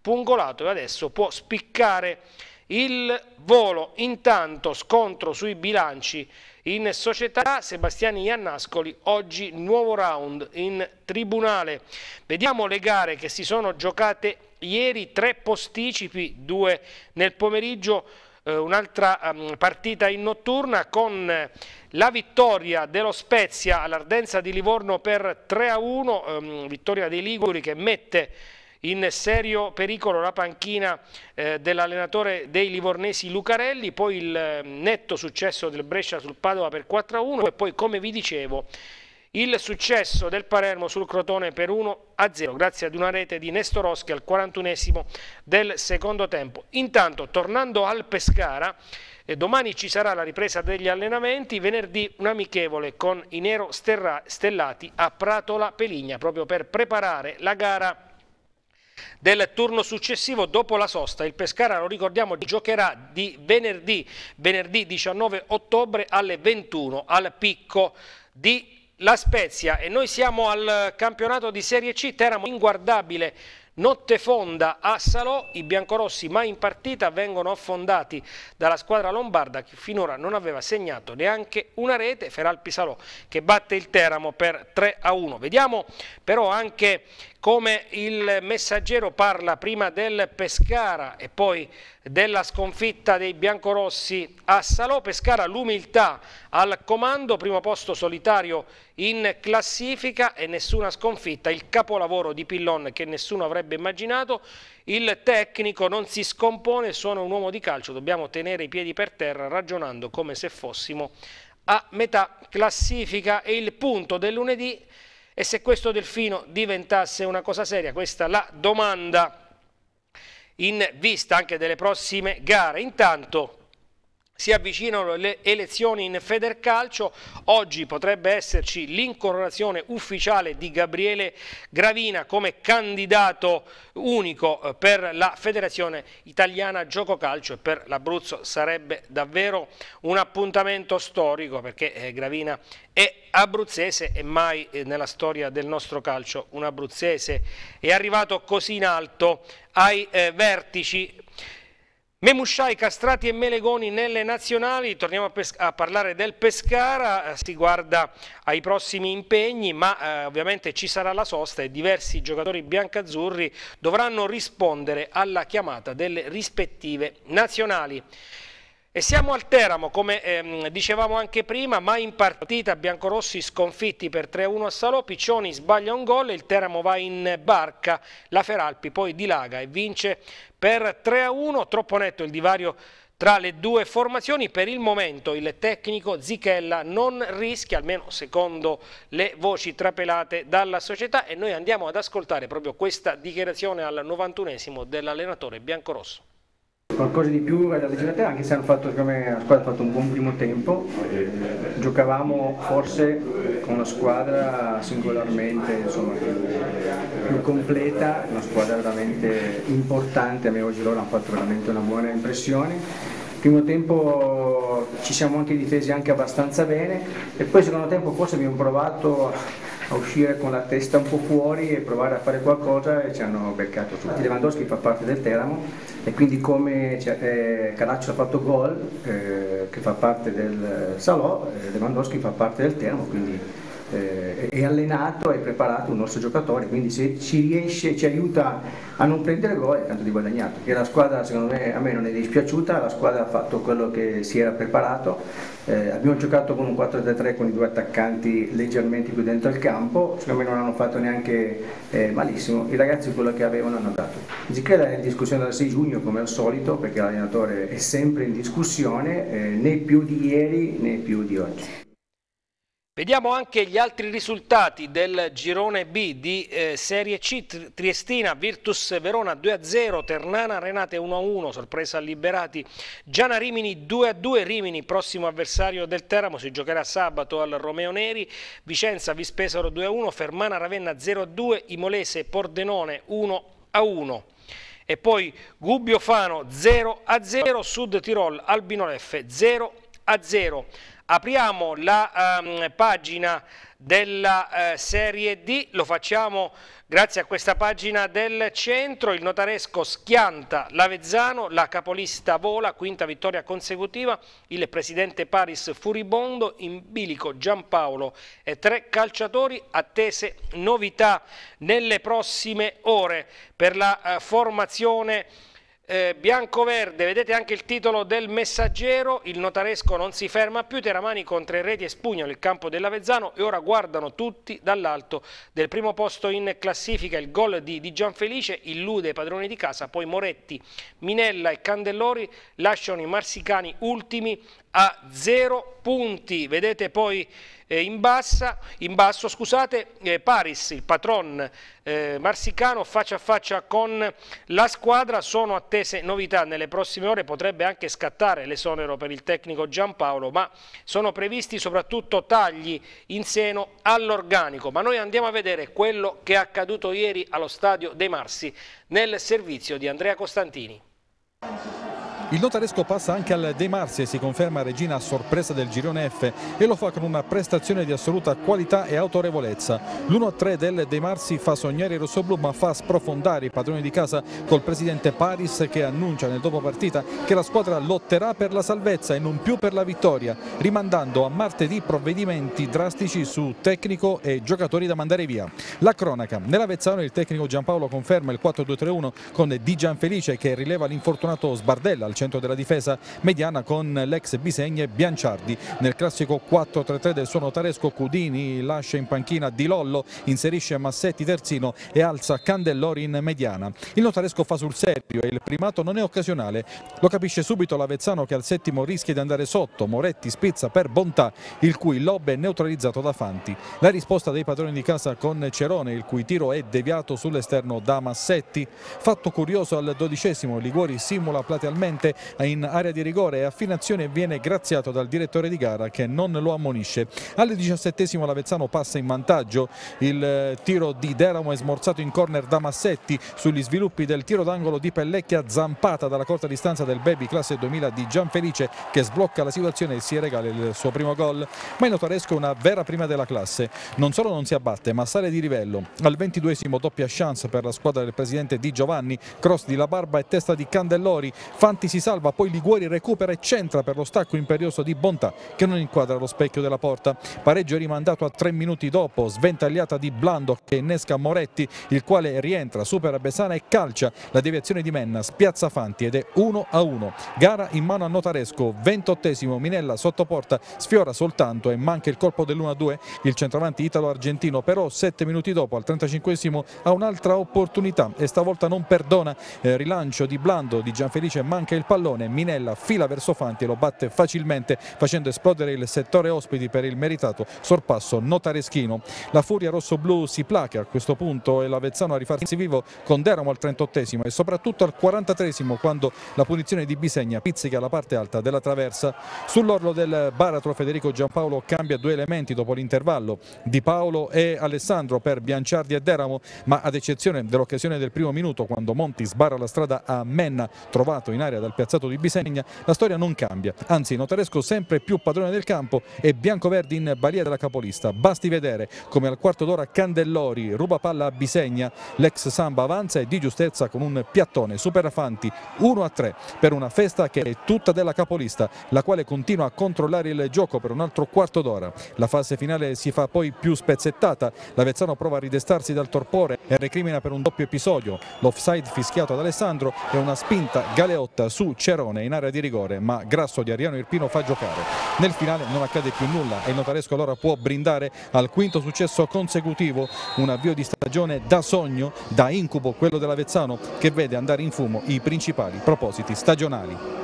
pungolato e adesso può spiccare il volo, intanto scontro sui bilanci in società Sebastiani Iannascoli, oggi nuovo round in tribunale. Vediamo le gare che si sono giocate ieri, tre posticipi, due nel pomeriggio, eh, un'altra eh, partita in notturna con eh, la vittoria dello Spezia all'Ardenza di Livorno per 3-1, a ehm, vittoria dei Liguri che mette in serio pericolo la panchina eh, dell'allenatore dei livornesi Lucarelli, poi il eh, netto successo del Brescia sul Padova per 4-1 e poi come vi dicevo il successo del Palermo sul Crotone per 1-0 grazie ad una rete di Nestoroschi al 41esimo del secondo tempo. Intanto tornando al Pescara, e eh, domani ci sarà la ripresa degli allenamenti, venerdì un amichevole con i nero stellati a Pratola Peligna proprio per preparare la gara del turno successivo dopo la sosta. Il Pescara, lo ricordiamo, giocherà di venerdì, venerdì 19 ottobre alle 21 al picco di La Spezia e noi siamo al campionato di Serie C, Teramo inguardabile Notte fonda a Salò, i biancorossi mai in partita vengono affondati dalla squadra lombarda che finora non aveva segnato neanche una rete, Feralpi Salò che batte il Teramo per 3 a 1. Vediamo però anche come il messaggero parla prima del Pescara e poi della sconfitta dei biancorossi a Salò. Pescara l'umiltà al comando, primo posto solitario in classifica e nessuna sconfitta. Il capolavoro di Pillon che nessuno avrebbe avrebbe immaginato, il tecnico non si scompone, sono un uomo di calcio, dobbiamo tenere i piedi per terra ragionando come se fossimo a metà classifica e il punto del lunedì e se questo delfino diventasse una cosa seria, questa la domanda in vista anche delle prossime gare. Intanto si avvicinano le elezioni in Federcalcio, oggi potrebbe esserci l'incoronazione ufficiale di Gabriele Gravina come candidato unico eh, per la Federazione Italiana Gioco Calcio e per l'Abruzzo sarebbe davvero un appuntamento storico perché eh, Gravina è abruzzese e mai eh, nella storia del nostro calcio un abruzzese è arrivato così in alto ai vertici Memusciai, Castrati e Melegoni nelle nazionali, torniamo a, a, parlare del Pescara, eh, si guarda ai prossimi impegni ma eh, ovviamente ci sarà la sosta e diversi giocatori biancazzurri dovranno rispondere alla chiamata delle rispettive nazionali. E siamo al Teramo, come ehm, dicevamo anche prima, ma in partita biancorossi sconfitti per 3-1 a Salò, Piccioni sbaglia un gol e il Teramo va in barca, la Feralpi poi dilaga e vince per 3-1, troppo netto il divario tra le due formazioni, per il momento il tecnico Zichella non rischia, almeno secondo le voci trapelate dalla società e noi andiamo ad ascoltare proprio questa dichiarazione al 91esimo dell'allenatore biancorosso. Qualcosa di più alle altre giornate, anche se hanno fatto, me, la squadra ha fatto un buon primo tempo, giocavamo forse con una squadra singolarmente insomma, più completa, una squadra veramente importante, a me oggi loro hanno fatto veramente una buona impressione primo tempo ci siamo anche difesi anche abbastanza bene e poi secondo tempo forse abbiamo provato a uscire con la testa un po' fuori e provare a fare qualcosa e ci hanno beccato tutti. Lewandowski fa parte del Teramo e quindi come eh, Calaccio ha fatto gol eh, che fa parte del Salò, eh, Lewandowski fa parte del Teramo, quindi eh, è allenato, è preparato un nostro giocatore, quindi se ci riesce, ci aiuta a non prendere gol è tanto di guadagnato, perché la squadra secondo me a me non è dispiaciuta, la squadra ha fatto quello che si era preparato, eh, abbiamo giocato con un 4 3 con i due attaccanti leggermente più dentro il campo, secondo me non hanno fatto neanche eh, malissimo, i ragazzi quello che avevano hanno dato. Zichella è eh, in discussione dal 6 giugno come al solito perché l'allenatore è sempre in discussione, eh, né più di ieri né più di oggi. Vediamo anche gli altri risultati del girone B di eh, Serie C, Triestina, Virtus Verona 2-0, Ternana Renate 1-1, sorpresa a Liberati, Giana Rimini 2-2, Rimini prossimo avversario del Teramo, si giocherà sabato al Romeo Neri, Vicenza Vispesaro 2-1, Fermana Ravenna 0-2, Imolese Pordenone 1-1 e poi Gubbio Fano 0-0, Sud Tirol Albino F 0-0. Apriamo la um, pagina della eh, Serie D, lo facciamo grazie a questa pagina del centro, il notaresco schianta l'Avezzano, la capolista vola, quinta vittoria consecutiva, il presidente Paris furibondo, in bilico Giampaolo e tre calciatori, attese novità nelle prossime ore per la eh, formazione eh, bianco-verde, vedete anche il titolo del messaggero, il notaresco non si ferma più, Teramani contro i reti e espugnano il campo dell'Avezzano e ora guardano tutti dall'alto del primo posto in classifica, il gol di, di Gianfelice illude i padroni di casa, poi Moretti, Minella e Candellori lasciano i marsicani ultimi a 0 punti. Vedete poi eh, in, bassa, in, basso scusate, eh, Paris, il patron eh, marsicano, faccia a faccia con la squadra. Sono attese novità. Nelle prossime ore potrebbe anche scattare l'esonero per il tecnico Giampaolo, ma sono previsti soprattutto tagli in seno all'organico. Ma noi andiamo a vedere quello che è accaduto ieri allo stadio dei Marsi nel servizio di Andrea Costantini. Il notaresco passa anche al De Marzi e si conferma regina a sorpresa del girone F e lo fa con una prestazione di assoluta qualità e autorevolezza. L'1-3 del De Marzi fa sognare il rossoblù ma fa sprofondare i padroni di casa col presidente Paris che annuncia nel dopopartita che la squadra lotterà per la salvezza e non più per la vittoria, rimandando a martedì provvedimenti drastici su tecnico e giocatori da mandare via. La cronaca. Nell'Avezzano il tecnico Giampaolo conferma il 4-2-3-1 con Di Gianfelice che rileva l'infortunato Sbardella al al centro della difesa mediana con l'ex Bisegne Bianciardi. Nel classico 4-3-3 del suo notaresco Cudini lascia in panchina Di Lollo, inserisce Massetti terzino e alza Candellori in mediana. Il notaresco fa sul serio e il primato non è occasionale. Lo capisce subito l'Avezzano che al settimo rischia di andare sotto. Moretti spizza per bontà, il cui lob è neutralizzato da Fanti. La risposta dei padroni di casa con Cerone, il cui tiro è deviato sull'esterno da Massetti. Fatto curioso al dodicesimo, Liguori simula platealmente direttamente in area di rigore e a fine azione viene graziato dal direttore di gara che non lo ammonisce. Al 17 l'Avezzano passa in vantaggio il eh, tiro di Deramo è smorzato in corner da Massetti sugli sviluppi del tiro d'angolo di Pellecchia zampata dalla corta distanza del Baby classe 2000 di Gianfelice che sblocca la situazione e si regala il suo primo gol ma il notaresco una vera prima della classe non solo non si abbatte ma sale di livello al 22 doppia chance per la squadra del presidente Di Giovanni cross di La Barba e testa di Candellori Fanti si si salva, poi Liguori recupera e centra per lo stacco imperioso di Bontà che non inquadra lo specchio della porta. Pareggio rimandato a tre minuti dopo, sventagliata di Blando che innesca Moretti, il quale rientra, supera Besana e calcia la deviazione di Menna, spiazza Fanti ed è 1 a 1. Gara in mano a Notaresco, 28esimo, Minella porta, sfiora soltanto e manca il colpo dell'1-2. Il centravanti italo-argentino però sette minuti dopo al 35esimo ha un'altra opportunità e stavolta non perdona eh, rilancio di Blando di Gianfelice manca il il pallone, Minella fila verso Fanti e lo batte facilmente facendo esplodere il settore ospiti per il meritato sorpasso notareschino. La furia rosso-blu si placa a questo punto e l'Avezzano a rifarsi vivo con Deramo al 38esimo e soprattutto al 43esimo quando la punizione di Bisegna pizzica la parte alta della traversa. Sull'orlo del baratro Federico Giampaolo cambia due elementi dopo l'intervallo di Paolo e Alessandro per Bianciardi e Deramo ma ad eccezione dell'occasione del primo minuto quando Monti sbarra la strada a Menna trovato in area dal piazzato di Bisegna, la storia non cambia, anzi Notaresco sempre più padrone del campo e biancoverdi in balia della capolista. Basti vedere come al quarto d'ora Candellori ruba palla a Bisegna, l'ex Samba avanza e di giustezza con un piattone supera Fanti 1-3 per una festa che è tutta della capolista, la quale continua a controllare il gioco per un altro quarto d'ora. La fase finale si fa poi più spezzettata, l'Avezzano prova a ridestarsi dal torpore e recrimina per un doppio episodio, l'offside fischiato ad Alessandro e una spinta galeotta su su Cerone in area di rigore, ma Grasso di Ariano Irpino fa giocare. Nel finale non accade più nulla e il Notaresco allora può brindare al quinto successo consecutivo, un avvio di stagione da sogno, da incubo quello dell'Avezzano, che vede andare in fumo i principali propositi stagionali.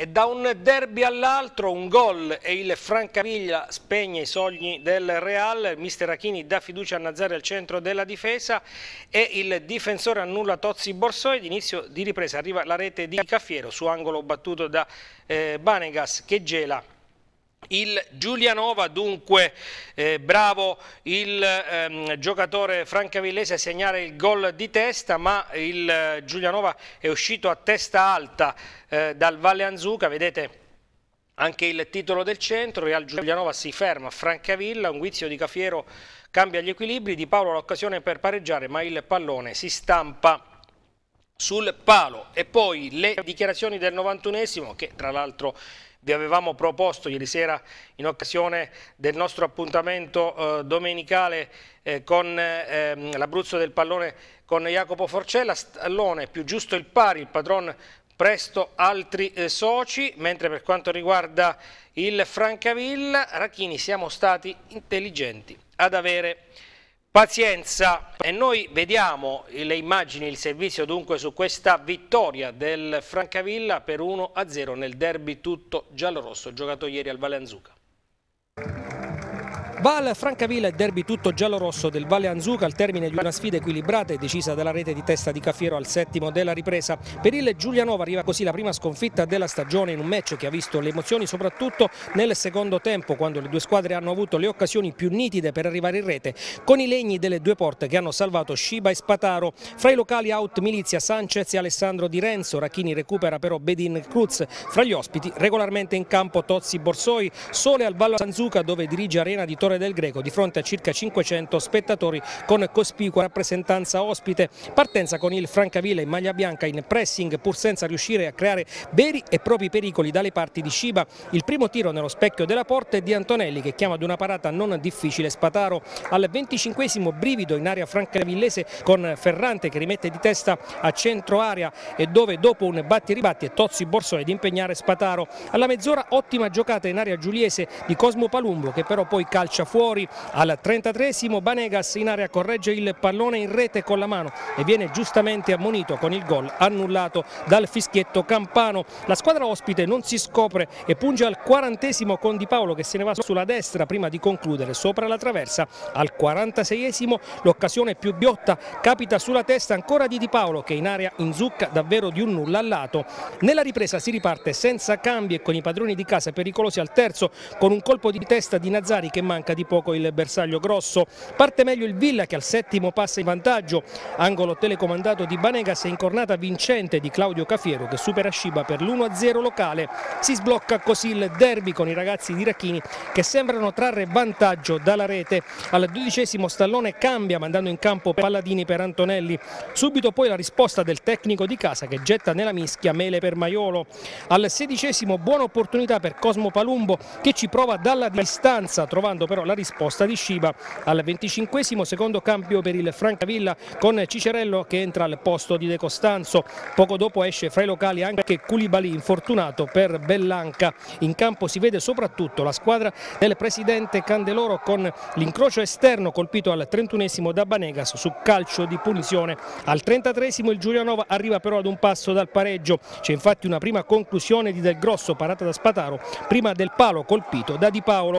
E da un derby all'altro un gol e il Francaviglia spegne i sogni del Real, mister Achini dà fiducia a Nazzare al centro della difesa e il difensore annulla Tozzi Borsoi D'inizio di ripresa arriva la rete di Caffiero su angolo battuto da eh, Banegas che gela il Giulianova, dunque eh, bravo il ehm, giocatore francavillese a segnare il gol di testa, ma il eh, Giulianova è uscito a testa alta eh, dal Valle Anzuca, vedete anche il titolo del centro, Real Giulianova si ferma, a Francavilla, un guizio di Cafiero cambia gli equilibri, Di Paolo l'occasione per pareggiare ma il pallone si stampa sul palo. E poi le dichiarazioni del 91esimo che tra l'altro vi avevamo proposto ieri sera in occasione del nostro appuntamento eh, domenicale eh, con ehm, l'Abruzzo del pallone con Jacopo Forcella, stallone più giusto il pari, il padron presto altri eh, soci, mentre per quanto riguarda il Francavilla, Racchini siamo stati intelligenti ad avere Pazienza e noi vediamo le immagini, il servizio dunque su questa vittoria del Francavilla per 1-0 nel derby tutto giallo-rosso giocato ieri al Valenzuca. Val Francavilla e derby tutto giallo-rosso del Valle Anzuca al termine di una sfida equilibrata e decisa dalla rete di testa di Caffiero al settimo della ripresa. Per il Giulianova arriva così la prima sconfitta della stagione in un match che ha visto le emozioni soprattutto nel secondo tempo quando le due squadre hanno avuto le occasioni più nitide per arrivare in rete con i legni delle due porte che hanno salvato Shiba e Spataro. Fra i locali out Milizia Sanchez e Alessandro Di Renzo, Racchini recupera però Bedin Cruz. Fra gli ospiti regolarmente in campo Tozzi Borsoi, Sole al Vallo Anzuca dove dirige Arena di Torino Torre del Greco di fronte a circa 500 spettatori con cospicua rappresentanza ospite. Partenza con il Francavilla in maglia bianca in pressing pur senza riuscire a creare veri e propri pericoli dalle parti di Sciba. Il primo tiro nello specchio della porta è di Antonelli che chiama ad una parata non difficile Spataro. Al 25 brivido in area francavillese con Ferrante che rimette di testa a centro area e dove dopo un batti-ribatti è Tozzi Borsone di impegnare Spataro. Alla mezz'ora ottima giocata in area giuliese di Cosmo Palumbo che però poi calcia calcia fuori al 33esimo Banegas in area corregge il pallone in rete con la mano e viene giustamente ammonito con il gol annullato dal fischietto Campano la squadra ospite non si scopre e punge al 40esimo con Di Paolo che se ne va sulla destra prima di concludere sopra la traversa al 46esimo l'occasione più biotta capita sulla testa ancora di Di Paolo che in area inzucca davvero di un nulla al lato nella ripresa si riparte senza cambi e con i padroni di casa pericolosi al terzo con un colpo di testa di Nazari che manca manca di poco il bersaglio grosso. Parte meglio il Villa che al settimo passa in vantaggio, angolo telecomandato di Banegas e incornata vincente di Claudio Cafiero che supera Sciba per l'1-0 locale. Si sblocca così il derby con i ragazzi di Racchini che sembrano trarre vantaggio dalla rete. Al dodicesimo Stallone cambia mandando in campo Palladini per Antonelli. Subito poi la risposta del tecnico di casa che getta nella mischia Mele per Maiolo. Al sedicesimo buona opportunità per Cosmo Palumbo che ci prova dalla distanza trovando però però la risposta di Sciba al 25 secondo cambio per il Francavilla con Cicerello che entra al posto di De Costanzo, poco dopo esce fra i locali anche Culibali infortunato per Bellanca, in campo si vede soprattutto la squadra del presidente Candeloro con l'incrocio esterno colpito al 31 da Banegas su calcio di punizione, al 33 il Giulianova arriva però ad un passo dal pareggio, c'è infatti una prima conclusione di Del Grosso parata da Spataro prima del palo colpito da Di Paolo.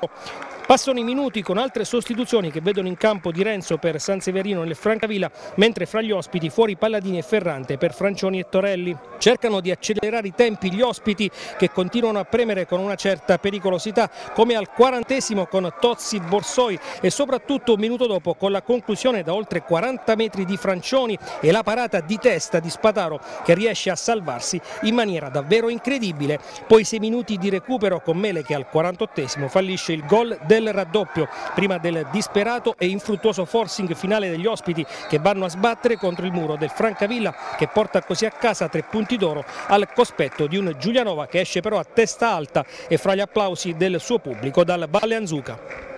Passano i minuti con altre sostituzioni che vedono in campo Di Renzo per San Severino nel Francavilla, mentre fra gli ospiti fuori Palladini e Ferrante per Francioni e Torelli. Cercano di accelerare i tempi gli ospiti che continuano a premere con una certa pericolosità, come al quarantesimo con Tozzi Borsoi e soprattutto un minuto dopo con la conclusione da oltre 40 metri di Francioni e la parata di testa di Spataro che riesce a salvarsi in maniera davvero incredibile. Poi sei minuti di recupero con Mele che al 48 fallisce il gol del del raddoppio prima del disperato e infruttuoso forcing finale degli ospiti che vanno a sbattere contro il muro del Francavilla che porta così a casa tre punti d'oro al cospetto di un Giulianova che esce però a testa alta e fra gli applausi del suo pubblico dal Valle Anzuca.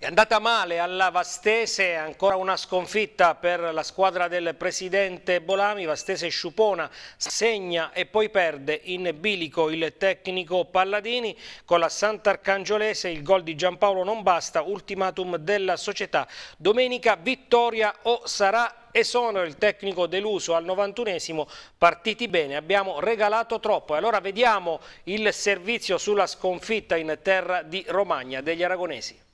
È andata male alla Vastese, ancora una sconfitta per la squadra del presidente Bolami, Vastese Sciupona segna e poi perde in bilico il tecnico Palladini, con la Sant'Arcangiolese il gol di Giampaolo non basta, ultimatum della società, domenica vittoria o sarà esonero il tecnico deluso al 91esimo, partiti bene, abbiamo regalato troppo. E allora vediamo il servizio sulla sconfitta in terra di Romagna degli aragonesi.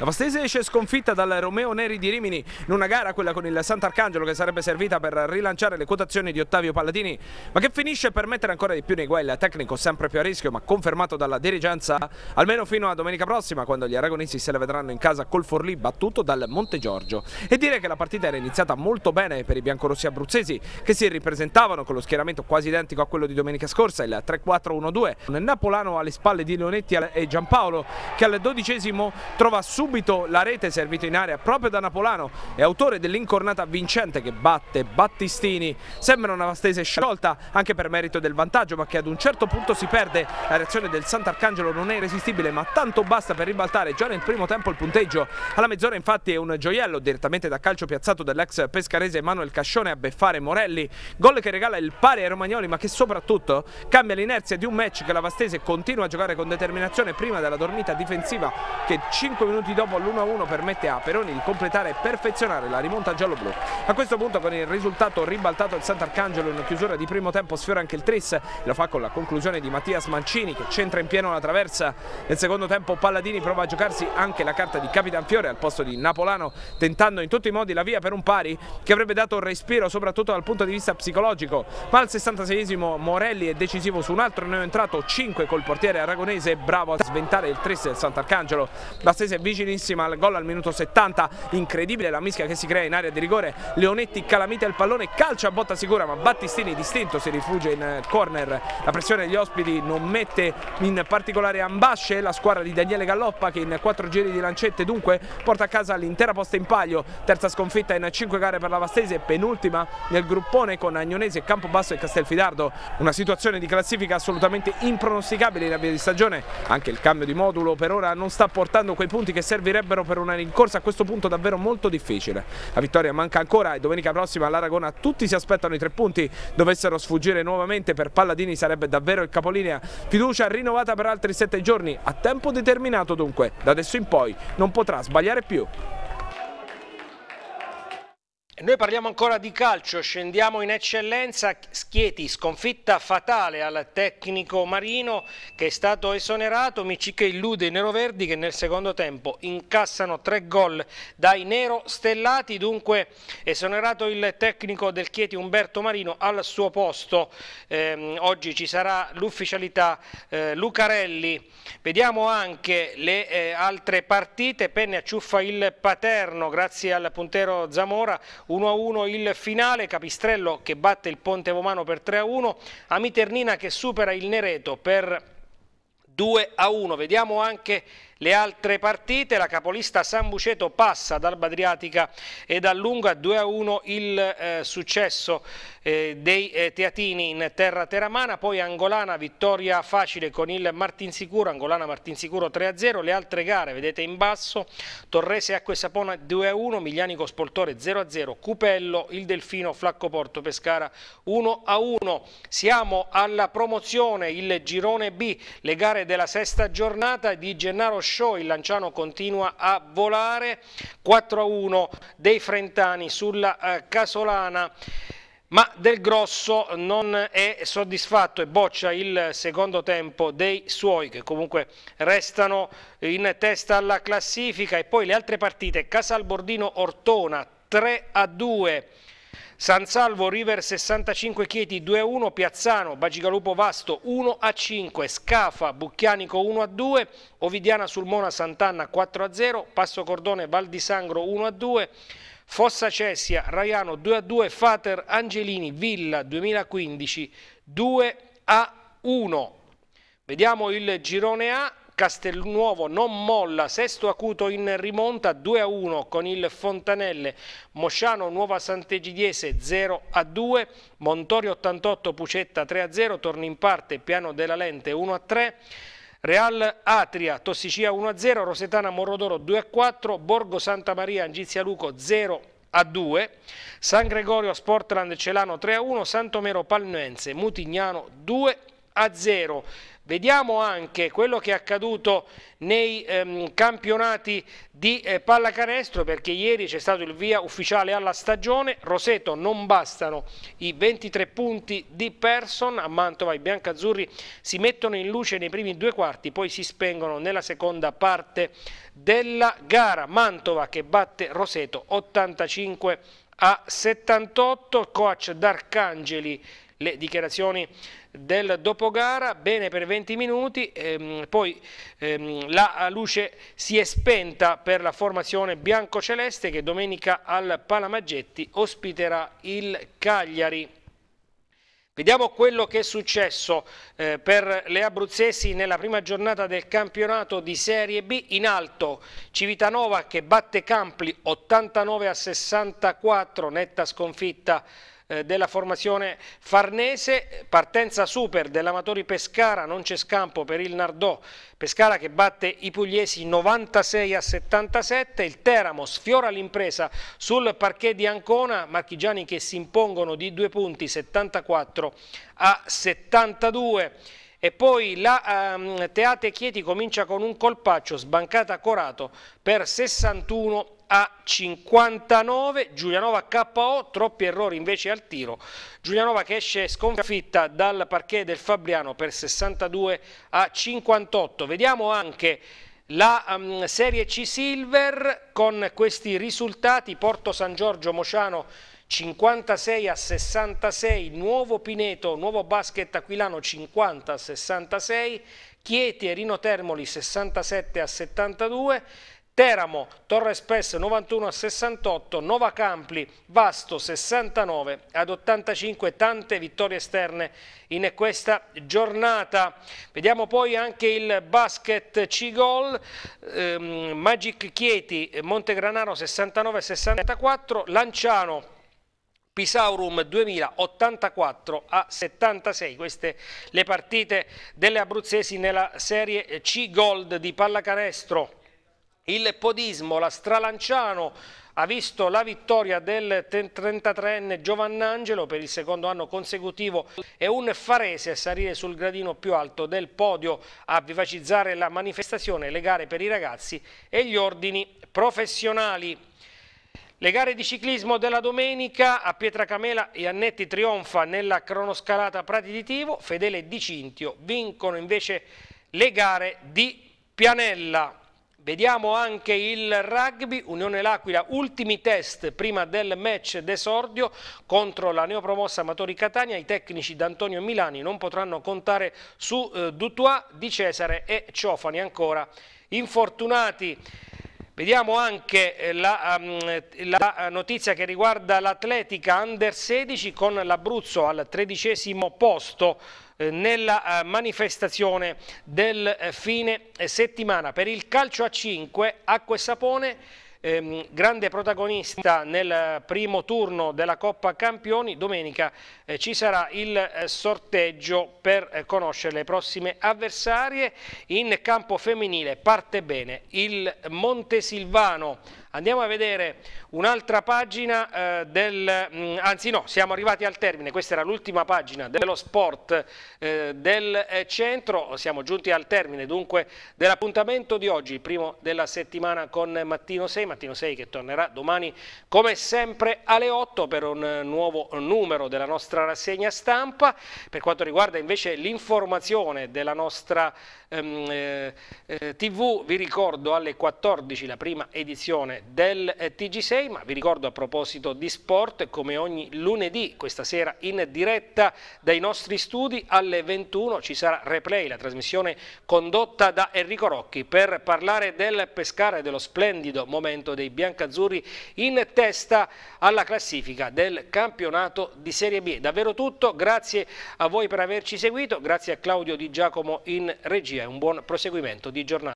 La Vastese esce sconfitta dal Romeo Neri di Rimini in una gara, quella con il Sant'Arcangelo che sarebbe servita per rilanciare le quotazioni di Ottavio Palladini, ma che finisce per mettere ancora di più nei guai il tecnico sempre più a rischio, ma confermato dalla dirigenza almeno fino a domenica prossima quando gli aragonisti se la vedranno in casa col Forlì battuto dal Monte Giorgio. E dire che la partita era iniziata molto bene per i biancorossi abruzzesi che si ripresentavano con lo schieramento quasi identico a quello di domenica scorsa, il 3-4-1-2. Un Napolano alle spalle di Leonetti e Giampaolo che al dodicesimo trova subito subito la rete servita in area proprio da Napolano e autore dell'incornata vincente che batte Battistini. Sembra una vastese sciolta anche per merito del vantaggio ma che ad un certo punto si perde. La reazione del Sant'Arcangelo non è irresistibile ma tanto basta per ribaltare già nel primo tempo il punteggio. Alla mezz'ora infatti è un gioiello direttamente da calcio piazzato dall'ex pescarese Emanuele Cascione a beffare Morelli. Gol che regala il pari ai romagnoli ma che soprattutto cambia l'inerzia di un match che la Vastese continua a giocare con determinazione prima della dormita difensiva che 5 minuti dopo dopo l'1-1 permette a Peroni di completare e perfezionare la rimonta giallo-blu. A questo punto con il risultato ribaltato il Sant'Arcangelo in chiusura di primo tempo sfiora anche il Tris, lo fa con la conclusione di Mattias Mancini che centra in pieno la traversa. Nel secondo tempo Palladini prova a giocarsi anche la carta di Capitan Fiore al posto di Napolano tentando in tutti i modi la via per un pari che avrebbe dato un respiro soprattutto dal punto di vista psicologico. Ma al 66esimo Morelli è decisivo su un altro entrato 5 col portiere aragonese bravo a sventare il Tris del Sant'Arcangelo. La Bassese è vicino vicinissima al gol al minuto 70, incredibile la mischia che si crea in area di rigore, Leonetti calamita il pallone, calcia a botta sicura ma Battistini distinto si rifugia in eh, corner, la pressione degli ospiti non mette in particolare ambasce la squadra di Daniele Galloppa che in quattro giri di lancette dunque porta a casa l'intera posta in palio, terza sconfitta in cinque gare per la Vastese e penultima nel gruppone con Agnonese, Campobasso e Castelfidardo, una situazione di classifica assolutamente impronosticabile in avvia di stagione, anche il cambio di modulo per ora non sta portando quei punti che servirebbero per una rincorsa a questo punto davvero molto difficile. La vittoria manca ancora e domenica prossima all'Aragona tutti si aspettano i tre punti, dovessero sfuggire nuovamente per Palladini sarebbe davvero il capolinea. Fiducia rinnovata per altri sette giorni, a tempo determinato dunque, da adesso in poi non potrà sbagliare più. Noi parliamo ancora di calcio, scendiamo in eccellenza, Schieti sconfitta fatale al tecnico Marino che è stato esonerato, Miciche illude i neroverdi che nel secondo tempo incassano tre gol dai nero stellati, dunque esonerato il tecnico del Chieti Umberto Marino al suo posto, eh, oggi ci sarà l'ufficialità eh, Lucarelli, vediamo anche le eh, altre partite, Penne acciuffa il Paterno grazie al puntero Zamora, 1-1 il finale, Capistrello che batte il Ponte Vomano per 3-1, Amiternina che supera il Nereto per 2-1. Vediamo anche le altre partite, la capolista San Buceto passa dall'Alba Adriatica e dall'Unga 2-1 a il eh, successo eh, dei eh, teatini in terra teramana, poi Angolana vittoria facile con il Martinsicuro, Angolana Martinsicuro 3-0, a le altre gare vedete in basso, Torrese Acque Sapona 2-1, a Miglianico Spoltore 0-0, a Cupello, il Delfino, Flacco Porto, Pescara 1-1. a Siamo alla promozione, il girone B, le gare della sesta giornata di Gennaro show, il Lanciano continua a volare, 4-1 a dei Frentani sulla eh, Casolana. Ma Del Grosso non è soddisfatto e boccia il secondo tempo dei suoi che comunque restano in testa alla classifica e poi le altre partite Casalbordino-Ortona 3 a 2 San Salvo River 65 Chieti 2 a 1, Piazzano Bagigalupo Vasto 1 a 5, Scafa Bucchianico 1 a 2, Ovidiana Sulmona Sant'Anna 4 a 0, Passo Cordone Val di Sangro 1 a 2, Fossa Cessia, Raiano 2 a 2, Fater Angelini Villa 2015 2 a 1. Vediamo il girone A Castelnuovo non molla, Sesto Acuto in rimonta 2-1 a con il Fontanelle, Mosciano Nuova Sant'Egidiese 0-2, a Montori 88 Pucetta 3-0, a torna in parte Piano della Lente 1-3. a Real Atria, Tossicia 1-0, Rosetana Morodoro 2-4, Borgo Santa Maria, Angizia Luco 0 a 2, San Gregorio Sportland Celano 3 a 1, Santomero Palmense Mutignano 2 a 0. Vediamo anche quello che è accaduto nei ehm, campionati di eh, pallacanestro perché ieri c'è stato il via ufficiale alla stagione. Roseto non bastano i 23 punti di Person. A Mantova i biancazzurri si mettono in luce nei primi due quarti, poi si spengono nella seconda parte della gara. Mantova che batte Roseto 85 a 78. Coach D'Arcangeli le dichiarazioni del dopogara, bene per 20 minuti, ehm, poi ehm, la luce si è spenta per la formazione biancoceleste che domenica al Palamaggetti ospiterà il Cagliari. Vediamo quello che è successo eh, per le abruzzesi nella prima giornata del campionato di Serie B. In alto Civitanova che batte Campli 89 a 64, netta sconfitta eh, della formazione farnese, partenza super dell'Amatori Pescara, non c'è scampo per il Nardò, Pescara che batte i pugliesi 96 a 77, il Teramo sfiora l'impresa sul parquet di Ancona, marchigiani che si impongono di due punti 74 a 72 e poi la um, Teate Chieti comincia con un colpaccio sbancata Corato per 61 a 59, Giulianova KO, troppi errori invece al tiro, Giulianova che esce sconfitta dal parquet del Fabriano per 62 a 58. Vediamo anche la um, Serie C Silver con questi risultati, Porto San Giorgio Mociano 56 a 66, Nuovo Pineto, Nuovo Basket Aquilano 50 a 66, Chieti e Rino Termoli 67 a 72, Teramo, Torre Spes 91 a 68, Nova Campli, Vasto 69 ad 85, tante vittorie esterne in questa giornata. Vediamo poi anche il basket C-Gol, ehm, Magic Chieti, Montegranaro 69 64, Lanciano Pisaurum 2084 a 76, queste le partite delle abruzzesi nella serie C-Gold di pallacanestro. Il podismo, la Stralanciano ha visto la vittoria del 33enne Giovannangelo per il secondo anno consecutivo e un farese a salire sul gradino più alto del podio a vivacizzare la manifestazione, le gare per i ragazzi e gli ordini professionali. Le gare di ciclismo della domenica a Pietracamela Annetti trionfa nella cronoscalata Prati di Tivo, Fedele e Di Cintio vincono invece le gare di Pianella. Vediamo anche il rugby, Unione L'Aquila, ultimi test prima del match d'esordio contro la neopromossa Amatori Catania, i tecnici d'Antonio Milani non potranno contare su eh, Dutois, Di Cesare e Ciofani ancora infortunati. Vediamo anche eh, la, um, la, notizia che riguarda l'atletica under 16 con l'Abruzzo al tredicesimo posto eh, nella eh, manifestazione del eh, fine settimana. Per il calcio a 5, Acqua e Sapone, ehm, grande protagonista nel primo turno della Coppa Campioni, domenica ci sarà il sorteggio per conoscere le prossime avversarie. In campo femminile parte bene il Montesilvano Andiamo a vedere un'altra pagina eh, del, mh, mm, anzi no, siamo arrivati al termine, questa era l'ultima pagina dello sport eh, del eh, centro, siamo giunti al termine dunque dell'appuntamento di oggi, il primo della settimana con Mattino 6, Mattino 6 che tornerà domani come sempre alle 8 per un eh, nuovo numero della nostra rassegna stampa, per quanto riguarda invece l'informazione della nostra ehm, eh, eh TV, vi ricordo alle 14 la prima edizione del eh, TG6, ma vi ricordo a proposito di sport, come ogni lunedì, questa sera in diretta dai nostri studi alle 21 ci sarà replay, la trasmissione condotta da Enrico Rocchi per parlare del Pescara e dello splendido momento dei biancazzurri in testa alla classifica del campionato di Serie B. Davvero tutto, grazie a voi per averci seguito, grazie a Claudio Di Giacomo in regia un buon proseguimento di giornata.